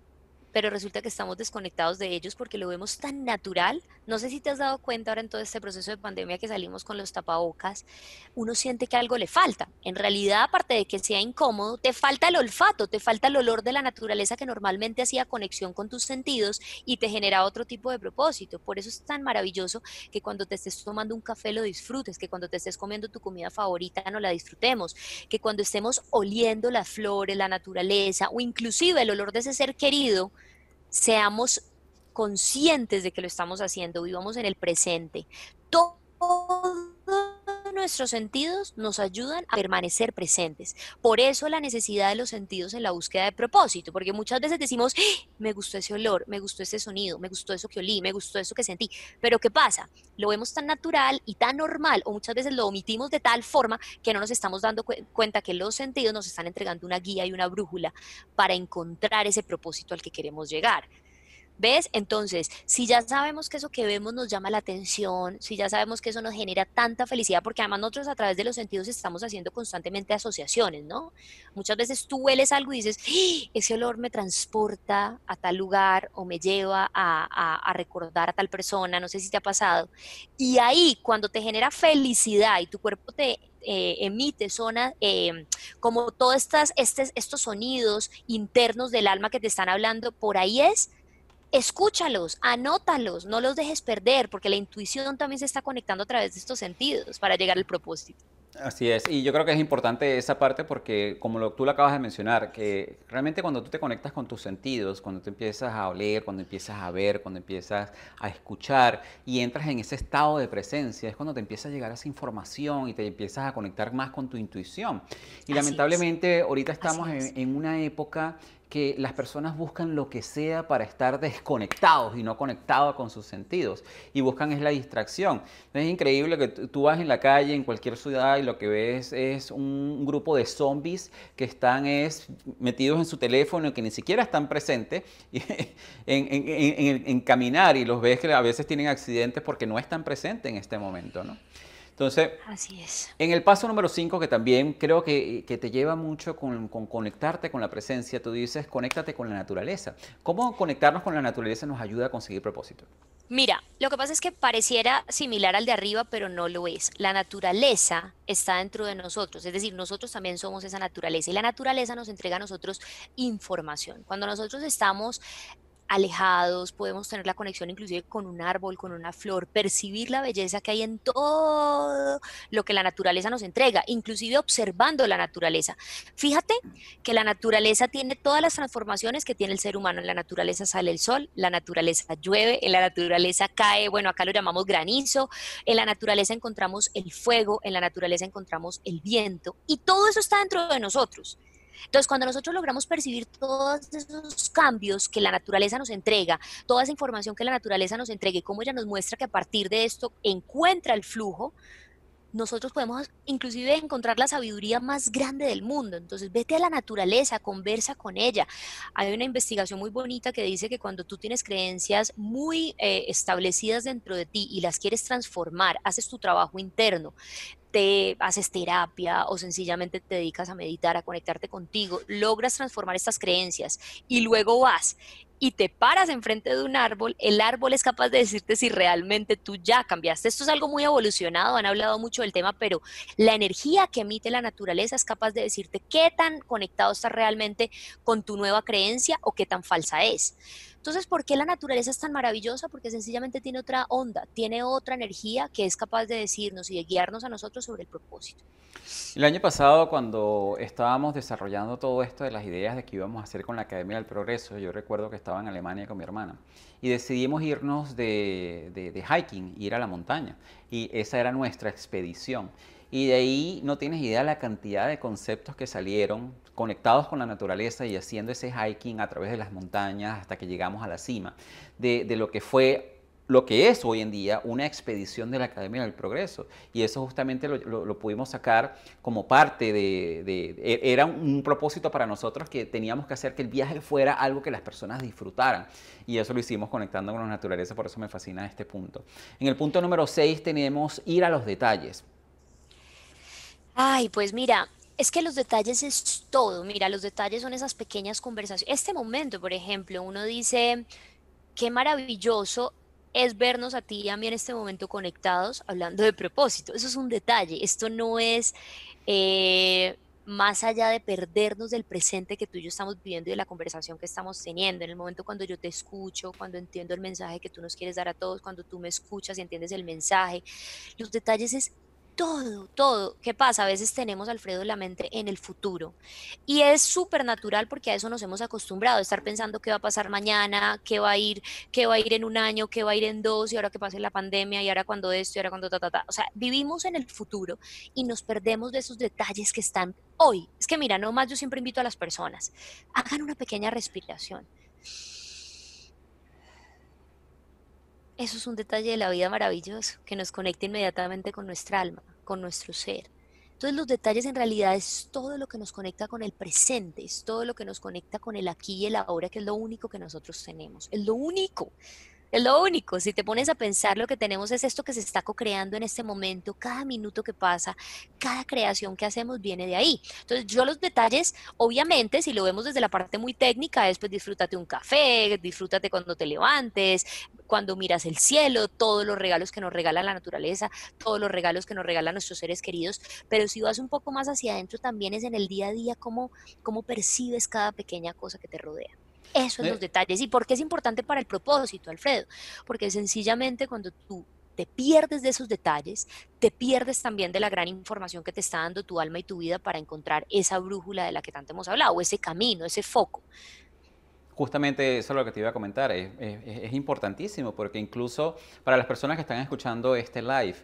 pero resulta que estamos desconectados de ellos porque lo vemos tan natural. No sé si te has dado cuenta ahora en todo este proceso de pandemia que salimos con los tapabocas, uno siente que algo le falta. En realidad, aparte de que sea incómodo, te falta el olfato, te falta el olor de la naturaleza que normalmente hacía conexión con tus sentidos y te genera otro tipo de propósito. Por eso es tan maravilloso que cuando te estés tomando un café lo disfrutes, que cuando te estés comiendo tu comida favorita no la disfrutemos, que cuando estemos oliendo las flores, la naturaleza o inclusive el olor de ese ser querido, seamos conscientes de que lo estamos haciendo, vivamos en el presente. Todo nuestros sentidos nos ayudan a permanecer presentes. Por eso la necesidad de los sentidos en la búsqueda de propósito, porque muchas veces decimos, ¡Ah! me gustó ese olor, me gustó ese sonido, me gustó eso que olí, me gustó eso que sentí. Pero ¿qué pasa? Lo vemos tan natural y tan normal, o muchas veces lo omitimos de tal forma que no nos estamos dando cuenta que los sentidos nos están entregando una guía y una brújula para encontrar ese propósito al que queremos llegar. ¿Ves? Entonces, si ya sabemos que eso que vemos nos llama la atención, si ya sabemos que eso nos genera tanta felicidad, porque además nosotros a través de los sentidos estamos haciendo constantemente asociaciones, ¿no? Muchas veces tú hueles algo y dices, ¡Ah! ese olor me transporta a tal lugar o me lleva a, recordar a tal persona, no sé si te ha pasado. Y ahí, cuando te genera felicidad y tu cuerpo te eh, emite zonas, em, como todos estas, estos sonidos internos del alma que te están hablando, por ahí es escúchalos, anótalos, no los dejes perder, porque la intuición también se está conectando a través de estos sentidos para llegar al propósito. Así es, y yo creo que es importante esa parte porque como lo, tú lo acabas de mencionar, que realmente cuando tú te conectas con tus sentidos, cuando te empiezas a oler, cuando empiezas a ver, cuando empiezas a escuchar y entras en ese estado de presencia, es cuando te empieza a llegar esa información y te empiezas a conectar más con tu intuición. Y lamentablemente ahorita estamos en una época que las personas buscan lo que sea para estar desconectados y no conectados con sus sentidos y buscan es la distracción. Es increíble que tú vas en la calle, en cualquier ciudad y lo que ves es un grupo de zombies que están es, metidos en su teléfono y que ni siquiera están presentes en, caminar y los ves que a veces tienen accidentes porque no están presentes en este momento. ¿no? Entonces, en el paso número 5, que también creo que, te lleva mucho con, con, conectarte con la presencia, tú dices, conéctate con la naturaleza. ¿Cómo conectarnos con la naturaleza nos ayuda a conseguir propósito? Mira, lo que pasa es que pareciera similar al de arriba, pero no lo es. La naturaleza está dentro de nosotros, es decir, nosotros también somos esa naturaleza y la naturaleza nos entrega a nosotros información. Cuando nosotros estamos alejados, podemos tener la conexión inclusive con un árbol, con una flor, percibir la belleza que hay en todo lo que la naturaleza nos entrega, inclusive observando la naturaleza. Fíjate que la naturaleza tiene todas las transformaciones que tiene el ser humano. En la naturaleza sale el sol, la naturaleza llueve, en la naturaleza cae, bueno, acá lo llamamos granizo, en la naturaleza encontramos el fuego, en la naturaleza encontramos el viento y todo eso está dentro de nosotros. Entonces, cuando nosotros logramos percibir todos esos cambios que la naturaleza nos entrega, toda esa información que la naturaleza nos y cómo ella nos muestra que a partir de esto encuentra el flujo, nosotros podemos inclusive encontrar la sabiduría más grande del mundo. Entonces, vete a la naturaleza, conversa con ella. Hay una investigación muy bonita que dice que cuando tú tienes creencias muy eh, establecidas dentro de ti y las quieres transformar, haces tu trabajo interno, te haces terapia o sencillamente te dedicas a meditar, a conectarte contigo, logras transformar estas creencias y luego vas y te paras enfrente de un árbol, el árbol es capaz de decirte si realmente tú ya cambiaste. Esto es algo muy evolucionado, han hablado mucho del tema, pero la energía que emite la naturaleza es capaz de decirte qué tan conectado estás realmente con tu nueva creencia o qué tan falsa es. Entonces, ¿por qué la naturaleza es tan maravillosa? Porque sencillamente tiene otra onda, tiene otra energía que es capaz de decirnos y de guiarnos a nosotros sobre el propósito. El año pasado, cuando estábamos desarrollando todo esto de las ideas de que íbamos a hacer con la Academia del Progreso, yo recuerdo que estaba en Alemania con mi hermana y decidimos irnos de, hiking, ir a la montaña. Y esa era nuestra expedición. Y de ahí no tienes idea la cantidad de conceptos que salieron, conectados con la naturaleza y haciendo ese hiking a través de las montañas hasta que llegamos a la cima, de, de lo que fue lo que es hoy en día una expedición de la Academia del Progreso. Y eso justamente lo, lo, pudimos sacar como parte de, de e, Era un, un, propósito para nosotros que teníamos que hacer que el viaje fuera algo que las personas disfrutaran. Y eso lo hicimos conectando con la naturaleza, por eso me fascina este punto. En el punto número 6 tenemos ir a los detalles. Ay, pues mira, es que los detalles es todo. Mira, los detalles son esas pequeñas conversaciones. Este momento, por ejemplo, uno dice, qué maravilloso es vernos a ti y a mí en este momento conectados hablando de propósito. Eso es un detalle. Esto no es eh, más allá de perdernos del presente que tú y yo estamos viviendo y de la conversación que estamos teniendo. En el momento cuando yo te escucho, cuando entiendo el mensaje que tú nos quieres dar a todos, cuando tú me escuchas y entiendes el mensaje. Los detalles es todo, todo. ¿Qué pasa? A veces tenemos, Alfredo, la mente en el futuro. Y es súper natural porque a eso nos hemos acostumbrado, estar pensando qué va a pasar mañana, qué va a ir, qué va a ir en un año, qué va a ir en dos, y ahora que pase la pandemia, y ahora cuando esto, y ahora cuando ta, ta, ta. O sea, vivimos en el futuro y nos perdemos de esos detalles que están hoy. Es que mira, nomás yo siempre invito a las personas, hagan una pequeña respiración. Eso es un detalle de la vida maravilloso, que nos conecta inmediatamente con nuestra alma, con nuestro ser. Entonces los detalles en realidad es todo lo que nos conecta con el presente, es todo lo que nos conecta con el aquí y el ahora, que es lo único que nosotros tenemos, es lo único. Es lo único, si te pones a pensar, lo que tenemos es esto que se está co-creando en este momento, cada minuto que pasa, cada creación que hacemos viene de ahí. Entonces, yo los detalles, obviamente, si lo vemos desde la parte muy técnica, es pues disfrútate un café, disfrútate cuando te levantes, cuando miras el cielo, todos los regalos que nos regala la naturaleza, todos los regalos que nos regalan nuestros seres queridos, pero si vas un poco más hacia adentro, también es en el día a día cómo, cómo percibes cada pequeña cosa que te rodea. Eso en eh. los detalles. ¿Y por qué es importante para el propósito, Alfredo? Porque sencillamente cuando tú te pierdes de esos detalles, te pierdes también de la gran información que te está dando tu alma y tu vida para encontrar esa brújula de la que tanto hemos hablado, ese camino, ese foco justamente eso es lo que te iba a comentar, es, importantísimo porque incluso para las personas que están escuchando este live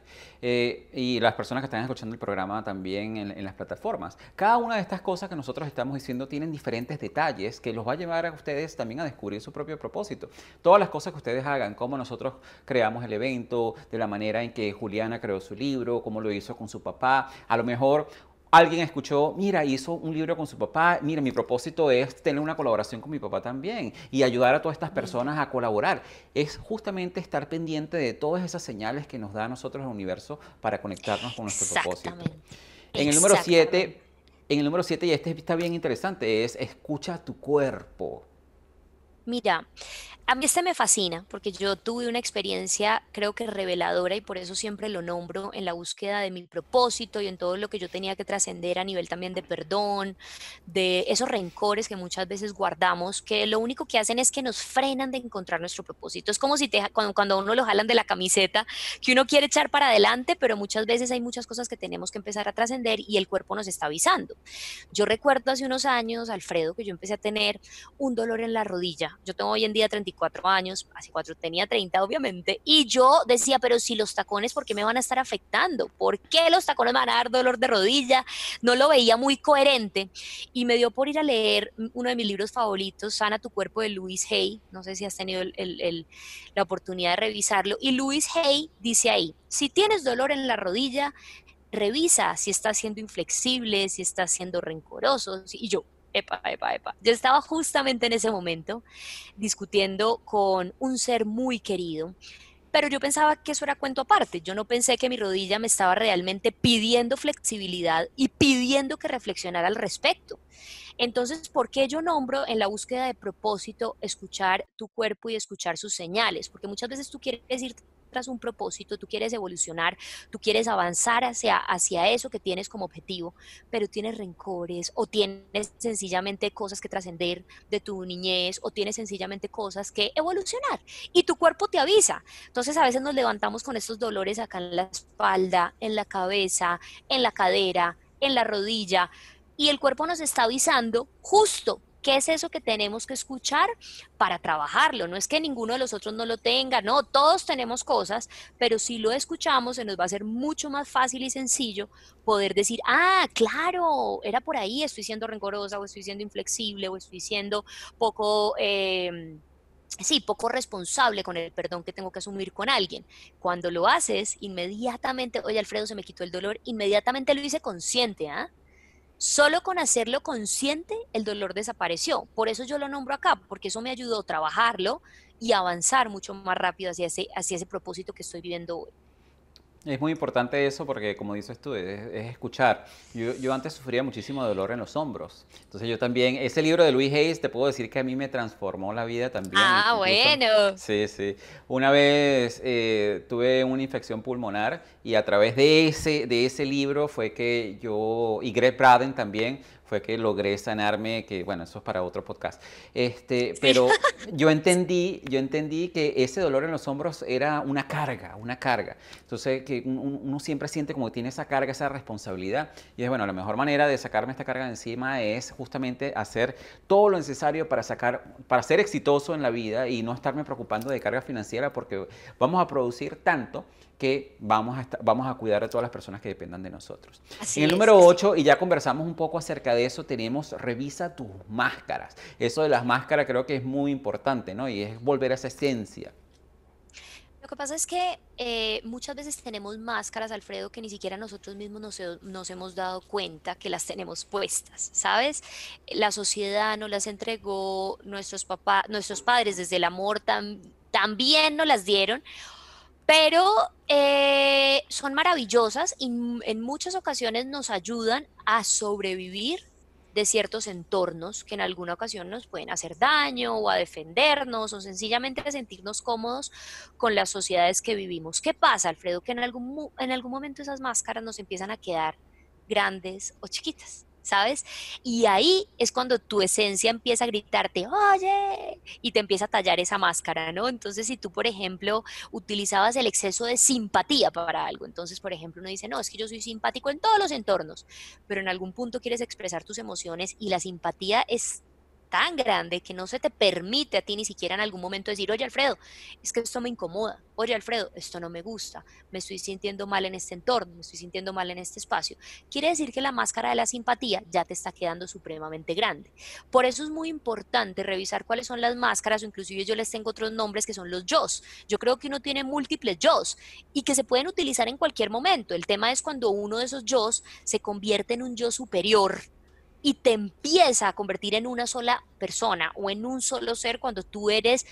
eh, y las personas que están escuchando el programa también en, las plataformas, cada una de estas cosas que nosotros estamos diciendo tienen diferentes detalles que los va a llevar a ustedes también a descubrir su propio propósito. Todas las cosas que ustedes hagan, como nosotros creamos el evento, de la manera en que Juliana creó su libro, cómo lo hizo con su papá, a lo mejor alguien escuchó, mira, hizo un libro con su papá, mira, mi propósito es tener una colaboración con mi papá también y ayudar a todas estas personas a colaborar. Es justamente estar pendiente de todas esas señales que nos da nosotros el universo para conectarnos con nuestro propósito. En el número 7, en el número 7, y este está bien interesante, es escucha tu cuerpo. Mira, a mí este me fascina porque yo tuve una experiencia creo que reveladora y por eso siempre lo nombro en la búsqueda de mi propósito y en todo lo que yo tenía que trascender a nivel también de perdón, de esos rencores que muchas veces guardamos que lo único que hacen es que nos frenan de encontrar nuestro propósito. Es como si te, cuando, cuando uno lo jalan de la camiseta que uno quiere echar para adelante, pero muchas veces hay muchas cosas que tenemos que empezar a trascender y el cuerpo nos está avisando. Yo recuerdo hace unos años, Alfredo, que yo empecé a tener un dolor en la rodilla. Yo tengo hoy en día 34 años, hace cuatro tenía 30 obviamente, y yo decía, pero si los tacones, ¿por qué me van a estar afectando? ¿Por qué los tacones van a dar dolor de rodilla? No lo veía muy coherente y me dio por ir a leer uno de mis libros favoritos, Sana tu cuerpo de Luis Hay, no sé si has tenido la oportunidad de revisarlo, y Luis Hay dice ahí, si tienes dolor en la rodilla, revisa si está siendo inflexible, si está siendo rencoroso. Y yo, epa, epa, epa. Yo estaba justamente en ese momento discutiendo con un ser muy querido, pero yo pensaba que eso era cuento aparte. Yo no pensé que mi rodilla me estaba realmente pidiendo flexibilidad y pidiendo que reflexionara al respecto. Entonces, ¿por qué yo nombro en la búsqueda de propósito escuchar tu cuerpo y escuchar sus señales? Porque muchas veces tú quieres decir tras un propósito, tú quieres evolucionar, tú quieres avanzar hacia, hacia eso que tienes como objetivo, pero tienes rencores o tienes sencillamente cosas que trascender de tu niñez o tienes sencillamente cosas que evolucionar y tu cuerpo te avisa. Entonces a veces nos levantamos con estos dolores acá en la espalda, en la cabeza, en la cadera, en la rodilla y el cuerpo nos está avisando justo ¿Qué es eso que tenemos que escuchar para trabajarlo? No es que ninguno de los otros no lo tenga, no, todos tenemos cosas, pero si lo escuchamos se nos va a ser mucho más fácil y sencillo poder decir, ah, claro, era por ahí, estoy siendo rencorosa o estoy siendo inflexible o estoy siendo poco... Em, sí, poco responsable con el perdón que tengo que asumir con alguien. Cuando lo haces, inmediatamente, oye Alfredo, se me quitó el dolor, inmediatamente lo hice consciente, ¿ah? Solo con hacerlo consciente, el dolor desapareció. Por eso yo lo nombro acá, porque eso me ayudó a trabajarlo y avanzar mucho más rápido hacia ese, hacia ese propósito que estoy viviendo hoy. Es muy importante eso porque, como dices tú, es, escuchar. Yo, antes sufría muchísimo dolor en los hombros. Entonces yo también, ese libro de Louis Hayes, te puedo decir que a mí me transformó la vida también. Ah, bueno. Sí, sí. Una vez eh, tuve una infección pulmonar y a través de ese, de ese libro fue que yo, y Greg Braden también, fue que logré sanarme, que bueno, eso es para otro podcast. Este, pero yo entendí, yo entendí que ese dolor en los hombros era una carga, una carga. Entonces, que uno siempre siente como que tiene esa carga, esa responsabilidad. Y es bueno, la mejor manera de sacarme esta carga de encima es justamente hacer todo lo necesario para sacar, para ser exitoso en la vida y no estarme preocupando de carga financiera porque vamos a producir tanto vamos a, vamos a cuidar a todas las personas que dependan de nosotros. Así en el número 8, y ya conversamos un poco acerca de eso, tenemos revisa tus máscaras. Eso de las máscaras creo que es muy importante, ¿no? Y es volver a esa esencia. Lo que pasa es que eh, muchas veces tenemos máscaras, Alfredo, que ni siquiera nosotros mismos nos, hemos dado cuenta que las tenemos puestas, ¿sabes? La sociedad nos las entregó, nuestros, papás, nuestros padres desde el amor tam también nos las dieron pero eh, son maravillosas y en muchas ocasiones nos ayudan a sobrevivir de ciertos entornos que en alguna ocasión nos pueden hacer daño o a defendernos o sencillamente a sentirnos cómodos con las sociedades que vivimos. ¿Qué pasa, Alfredo? Que en algún, en algún momento esas máscaras nos empiezan a quedar grandes o chiquitas. ¿sabes? Y ahí es cuando tu esencia empieza a gritarte, oye, y te empieza a tallar esa máscara, ¿no? Entonces, si tú, por ejemplo, utilizabas el exceso de simpatía para algo, entonces, por ejemplo, uno dice, no, es que yo soy simpático en todos los entornos, pero en algún punto quieres expresar tus emociones y la simpatía es tan grande que no se te permite a ti ni siquiera en algún momento decir, oye Alfredo, es que esto me incomoda, oye Alfredo, esto no me gusta, me estoy sintiendo mal en este entorno, me estoy sintiendo mal en este espacio. Quiere decir que la máscara de la simpatía ya te está quedando supremamente grande. Por eso es muy importante revisar cuáles son las máscaras o inclusive yo les tengo otros nombres que son los yo's. Yo creo que uno tiene múltiples yo's y que se pueden utilizar en cualquier momento. El tema es cuando uno de esos yo's se convierte en un yo superior y te empieza a convertir en una sola persona o en un solo ser cuando tú eres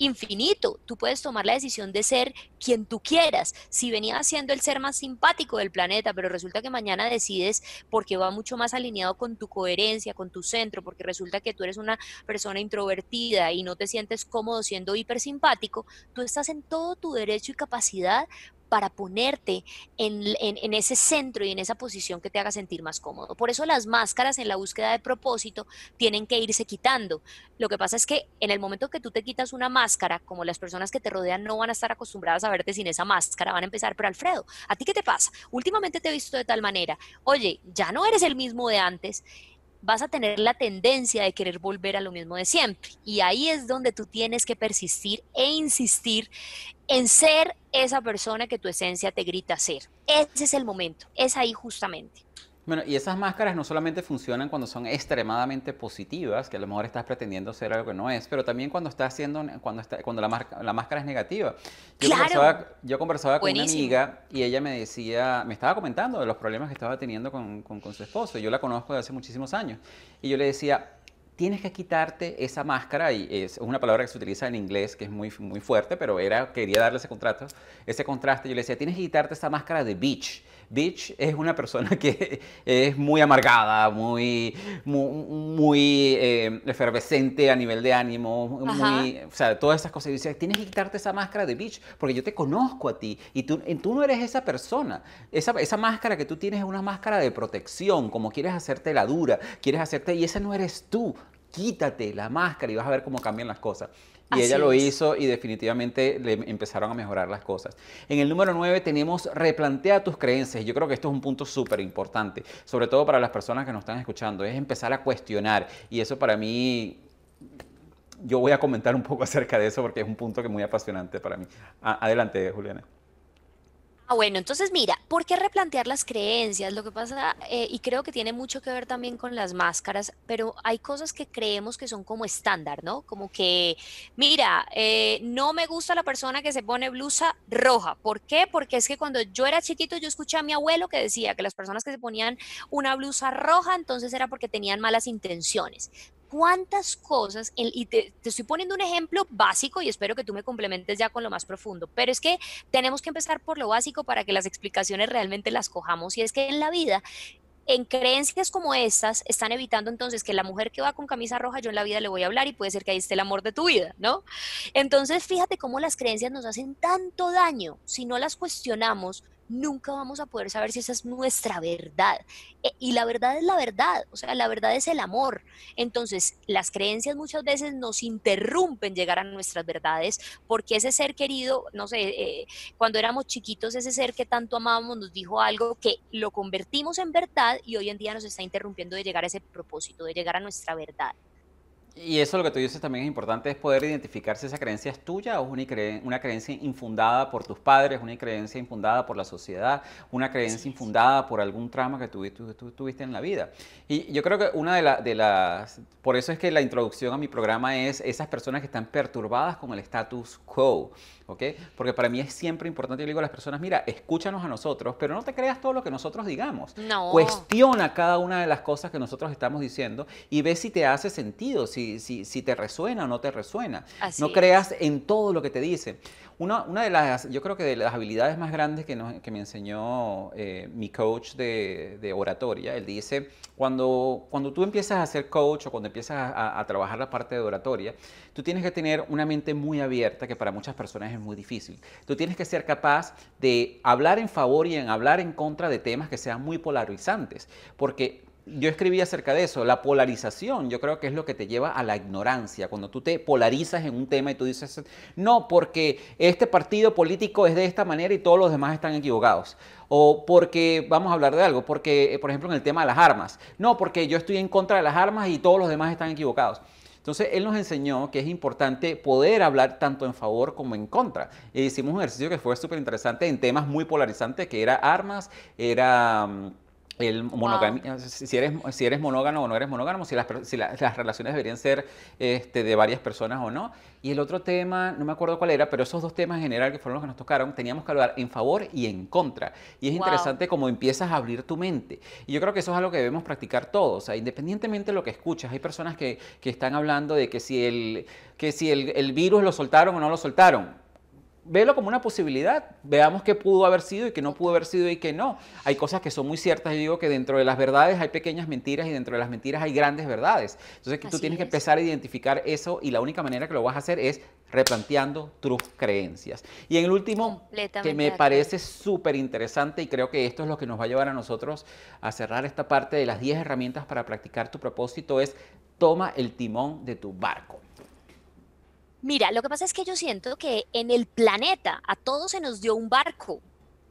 infinito. Tú puedes tomar la decisión de ser quien tú quieras. Si venías siendo el ser más simpático del planeta, pero resulta que mañana decides porque va mucho más alineado con tu coherencia, con tu centro, porque resulta que tú eres una persona introvertida y no te sientes cómodo siendo hipersimpático, tú estás en todo tu derecho y capacidad para ponerte en, ese centro y en esa posición que te haga sentir más cómodo. Por eso las máscaras en la búsqueda de propósito tienen que irse quitando. Lo que pasa es que en el momento que tú te quitas una máscara, como las personas que te rodean no van a estar acostumbradas a verte sin esa máscara, van a empezar, pero Alfredo, ¿a ti qué te pasa? Últimamente te he visto de tal manera, oye, ya no eres el mismo de antes vas a tener la tendencia de querer volver a lo mismo de siempre. Y ahí es donde tú tienes que persistir e insistir en ser esa persona que tu esencia te grita ser. Ese es el momento, es ahí justamente. Bueno, y esas máscaras no solamente funcionan cuando son extremadamente positivas, que a lo mejor estás pretendiendo ser algo que no es, pero también cuando estás haciendo, cuando, la, máscara es negativa. Yo conversaba, con una amiga y ella me decía, me estaba comentando de los problemas que estaba teniendo con, con su esposo. Yo la conozco de hace muchísimos años. Y yo le decía, tienes que quitarte esa máscara, y es una palabra que se utiliza en inglés que es muy, muy fuerte, pero era, quería darle ese contrato, ese contraste, yo le decía, tienes que quitarte esa máscara de bitch Bitch es una persona que es muy amargada, muy, muy, eh, efervescente a nivel de ánimo, o sea, todas esas cosas. Y dice, tienes que quitarte esa máscara de bitch, porque yo te conozco a ti y tú, no eres esa persona. Esa, esa máscara que tú tienes es una máscara de protección, como quieres hacerte la dura, quieres hacerte, y esa no eres tú quítate la máscara y vas a ver cómo cambian las cosas. Y ella lo hizo y definitivamente le empezaron a mejorar las cosas. En el número 9 tenemos replantea tus creencias. Yo creo que esto es un punto súper importante, sobre todo para las personas que nos están escuchando, es empezar a cuestionar. Y eso para mí yo voy a comentar un poco acerca de eso porque es un punto que es muy apasionante para mí. Adelante, Juliana. Ah, bueno, entonces mira, ¿por qué replantear las creencias? Lo que pasa, eh, y creo que tiene mucho que ver también con las máscaras, pero hay cosas que creemos que son como estándar, ¿no? Como que, mira, eh, no me gusta la persona que se pone blusa roja. ¿Por qué? Porque es que cuando yo era chiquito yo escuché a mi abuelo que decía que las personas que se ponían una blusa roja entonces era porque tenían malas intenciones cuántas cosas, y te, estoy poniendo un ejemplo básico y espero que tú me complementes ya con lo más profundo, pero es que tenemos que empezar por lo básico para que las explicaciones realmente las cojamos y es que en la vida... En creencias como estas están evitando entonces que la mujer que va con camisa roja yo en la vida le voy a hablar y puede ser que ahí esté el amor de tu vida, ¿no? Entonces fíjate cómo las creencias nos hacen tanto daño si no las cuestionamos, nunca vamos a poder saber si esa es nuestra verdad. E, y la verdad es la verdad, o sea, la verdad es el amor. Entonces, las creencias muchas veces nos interrumpen llegar a nuestras verdades porque ese ser querido, no sé, eh, cuando éramos chiquitos, ese ser que tanto amábamos nos dijo algo que lo convertimos en verdad y hoy en día nos está interrumpiendo de llegar a ese propósito, de llegar a nuestra verdad. Y eso lo que tú dices también es importante, es poder identificar si esa creencia es tuya o es una, creencia infundada por tus padres, una creencia infundada por la sociedad, una creencia infundada por algún trauma que tuviste en la vida. Y yo creo que una de las... Por eso es que la introducción a mi programa es esas personas que están perturbadas con el status quo. Porque para mí es siempre importante, yo le digo a las personas, mira, escúchanos a nosotros, pero no te creas todo lo que nosotros digamos. No. Cuestiona cada una de las cosas que nosotros estamos diciendo y ve si te hace sentido, si, si, si te resuena o no te resuena. no creas en todo lo que te dicen. Una, una de las, yo creo que de las habilidades más grandes que, me enseñó eh, mi coach de, oratoria, él dice, cuando, cuando tú empiezas a ser coach o cuando empiezas a, a, trabajar la parte de oratoria, tú tienes que tener una mente muy abierta, que para muchas personas es muy difícil. Tú tienes que ser capaz de hablar en favor y en hablar en contra de temas que sean muy polarizantes, porque yo escribí acerca de eso, la polarización, yo creo que es lo que te lleva a la ignorancia, cuando tú te polarizas en un tema y tú dices, no, porque este partido político es de esta manera y todos los demás están equivocados. O porque, vamos a hablar de algo, porque, eh, por ejemplo, en el tema de las armas, no, porque yo estoy en contra de las armas y todos los demás están equivocados. Entonces, él nos enseñó que es importante poder hablar tanto en favor como en contra. hicimos un ejercicio que fue súper interesante en temas muy polarizantes, que era armas, era... Mm, el eh, si, eres, si eres monógamo o no eres monógamo, si las, si las relaciones deberían ser este, de varias personas o no. Y el otro tema, no me acuerdo cuál era, pero esos dos temas en general que fueron los que nos tocaron, teníamos que hablar en favor y en contra. Y es interesante cómo empiezas a abrir tu mente. Y yo creo que eso es algo que debemos practicar todos. O sea, independientemente de lo que escuchas, hay personas que, que están hablando de que si el, que si el, el virus lo soltaron o no lo soltaron velo como una posibilidad. Veamos qué pudo haber sido y qué no pudo haber sido y qué no. Hay cosas que son muy ciertas. Yo digo que dentro de las verdades hay pequeñas mentiras y dentro de las mentiras hay grandes verdades. Entonces que tú tienes que empezar a identificar eso y la única manera que lo vas a hacer es replanteando tus creencias. Y en el último, que me parece súper interesante y creo que esto es lo que nos va a llevar a nosotros a cerrar esta parte de las 10 herramientas para practicar tu propósito, es toma el timón de tu barco. Mira, lo que pasa es que yo siento que en el planeta a todos se nos dio un barco,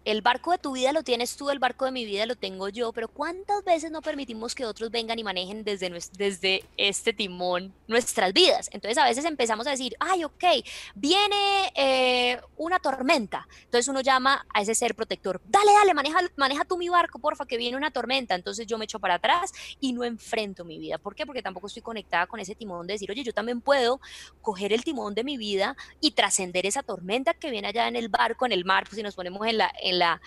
el barco de tu vida lo tienes tú, el barco de mi vida lo tengo yo, pero ¿cuántas veces no permitimos que otros vengan y manejen desde, desde este timón nuestras vidas? Entonces a veces empezamos a decir, ay, ok, viene eh, una tormenta. Entonces uno llama a ese ser protector, dale, dale, maneja, maneja tú mi barco, porfa, que viene una tormenta. Entonces yo me echo para atrás y no enfrento mi vida. ¿Por qué? Porque tampoco estoy conectada con ese timón de decir, oye, yo también puedo coger el timón de mi vida y trascender esa tormenta que viene allá en el barco, en el mar, pues si nos ponemos en la... En la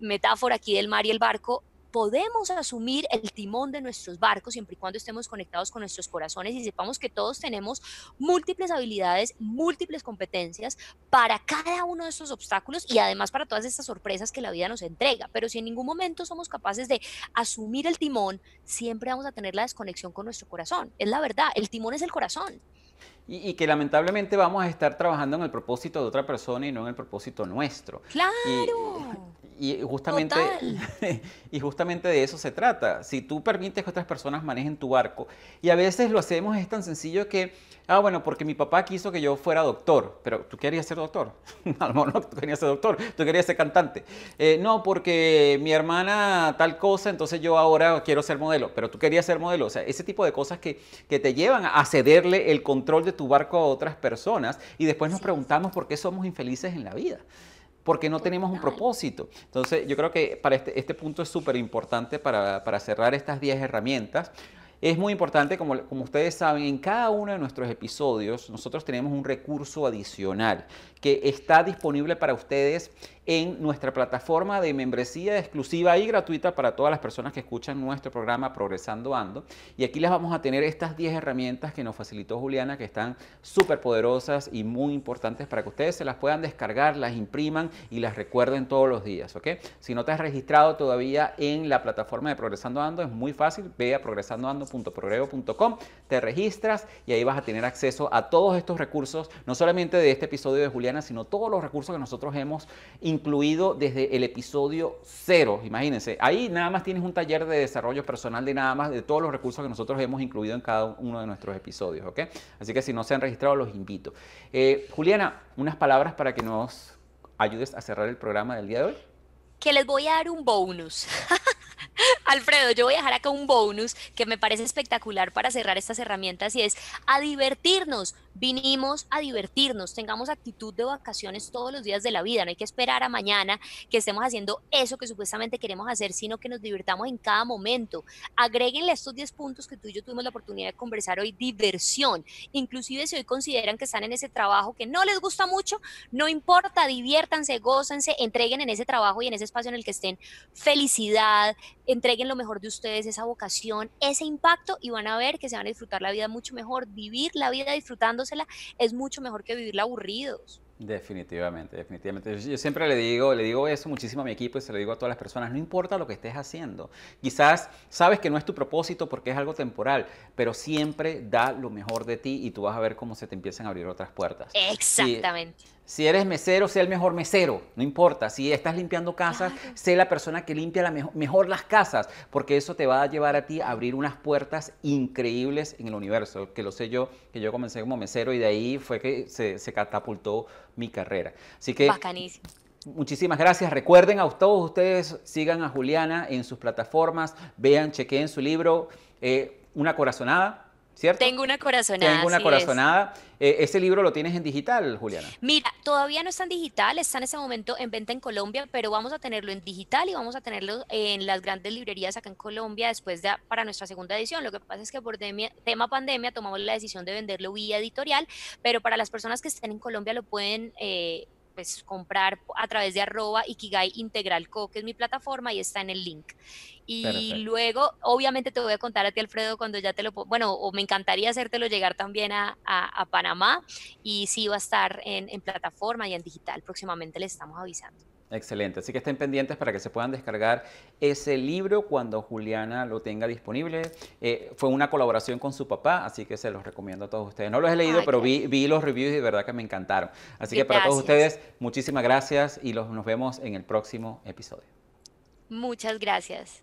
metáfora aquí del mar y el barco, podemos asumir el timón de nuestros barcos siempre y cuando estemos conectados con nuestros corazones y sepamos que todos tenemos múltiples habilidades, múltiples competencias para cada uno de estos obstáculos y además para todas estas sorpresas que la vida nos entrega. Pero si en ningún momento somos capaces de asumir el timón, siempre vamos a tener la desconexión con nuestro corazón. Es la verdad, el timón es el corazón y, que lamentablemente vamos a estar trabajando en el propósito de otra persona y no en el propósito nuestro. Claro. Y, justamente, y justamente de eso se trata. Si tú permites que otras personas manejen tu barco, y a veces lo hacemos es tan sencillo que, ah, bueno, porque mi papá quiso que yo fuera doctor, pero tú querías ser doctor. a lo mejor no, querías ser doctor, tú querías ser cantante. Eh, no, porque mi hermana tal cosa, entonces yo ahora quiero ser modelo, pero tú querías ser modelo. O sea, ese tipo de cosas que, que te llevan a cederle el control de tu barco a otras personas y después nos preguntamos por qué somos infelices en la vida porque no tenemos un propósito. Entonces, yo creo que para este, este punto es súper importante para, para, cerrar estas 10 herramientas. Es muy importante, como, como ustedes saben, en cada uno de nuestros episodios nosotros tenemos un recurso adicional que está disponible para ustedes en nuestra plataforma de membresía exclusiva y gratuita para todas las personas que escuchan nuestro programa Progresando Ando. Y aquí les vamos a tener estas 10 herramientas que nos facilitó Juliana, que están súper poderosas y muy importantes para que ustedes se las puedan descargar, las impriman y las recuerden todos los días. ¿ok? Si no te has registrado todavía en la plataforma de Progresando Ando, es muy fácil. Ve a progresandoando.progrego.com, te registras y ahí vas a tener acceso a todos estos recursos, no solamente de este episodio de Juliana, sino todos los recursos que nosotros hemos incluido desde el episodio cero. Imagínense, ahí nada más tienes un taller de desarrollo personal de nada más de todos los recursos que nosotros hemos incluido en cada uno de nuestros episodios, ¿ok? Así que si no se han registrado, los invito. Eh, Juliana, unas palabras para que nos ayudes a cerrar el programa del día de hoy. Que les voy a dar un bonus. Alfredo, yo voy a dejar acá un bonus que me parece espectacular para cerrar estas herramientas y es a divertirnos. Vinimos a divertirnos, tengamos actitud de vacaciones todos los días de la vida, no hay que esperar a mañana que estemos haciendo eso que supuestamente queremos hacer, sino que nos divirtamos en cada momento. Agréguenle a estos 10 puntos que tú y yo tuvimos la oportunidad de conversar hoy, diversión. Inclusive si hoy consideran que están en ese trabajo que no les gusta mucho, no importa, diviértanse, gócense, entreguen en ese trabajo y en ese espacio en el que estén felicidad, entreguen lo mejor de ustedes, esa vocación, ese impacto y van a ver que se van a disfrutar la vida mucho mejor. Vivir la vida disfrutándosela es mucho mejor que vivirla aburridos. Definitivamente, definitivamente. Yo, siempre le digo, le digo eso muchísimo a mi equipo y se lo digo a todas las personas, no importa lo que estés haciendo. Quizás sabes que no es tu propósito porque es algo temporal, pero siempre da lo mejor de ti y tú vas a ver cómo se te empiezan a abrir otras puertas. Exactamente. Si eres mesero, sé el mejor mesero, no importa. Si estás limpiando casas, sé la persona que limpia mejor, las casas, porque eso te va a llevar a ti a abrir unas puertas increíbles en el universo, que lo sé yo, que yo comencé como mesero y de ahí fue que se, catapultó mi carrera. Así que... Bacanísimo. Muchísimas gracias. Recuerden a todos ustedes, sigan a Juliana en sus plataformas, vean, chequeen su libro, eh, Una Corazonada tengo una corazonada. Tengo una corazonada. Eh, ¿Este libro lo tienes en digital, Juliana? Mira, todavía no está en digital, está en ese momento en venta en Colombia, pero vamos a tenerlo en digital y vamos a tenerlo en las grandes librerías acá en Colombia después de, para nuestra segunda edición. Lo que pasa es que por tema pandemia tomamos la decisión de venderlo vía editorial, pero para las personas que estén en Colombia lo pueden... Eh, pues, comprar a través de arroba Ikigai Integral Co, que es mi plataforma y está en el link. Y luego, obviamente te voy a contar a ti, Alfredo, cuando ya te lo... Bueno, o me encantaría hacértelo llegar también a, a, Panamá y sí va a estar en, en plataforma y en digital. Próximamente le estamos avisando. Excelente, así que estén pendientes para que se puedan descargar ese libro cuando Juliana lo tenga disponible. Eh, fue una colaboración con su papá, así que se los recomiendo a todos ustedes. No los he leído, pero vi, los reviews y de verdad que me encantaron. Así que para todos ustedes, muchísimas gracias y nos vemos en el próximo episodio. Muchas gracias.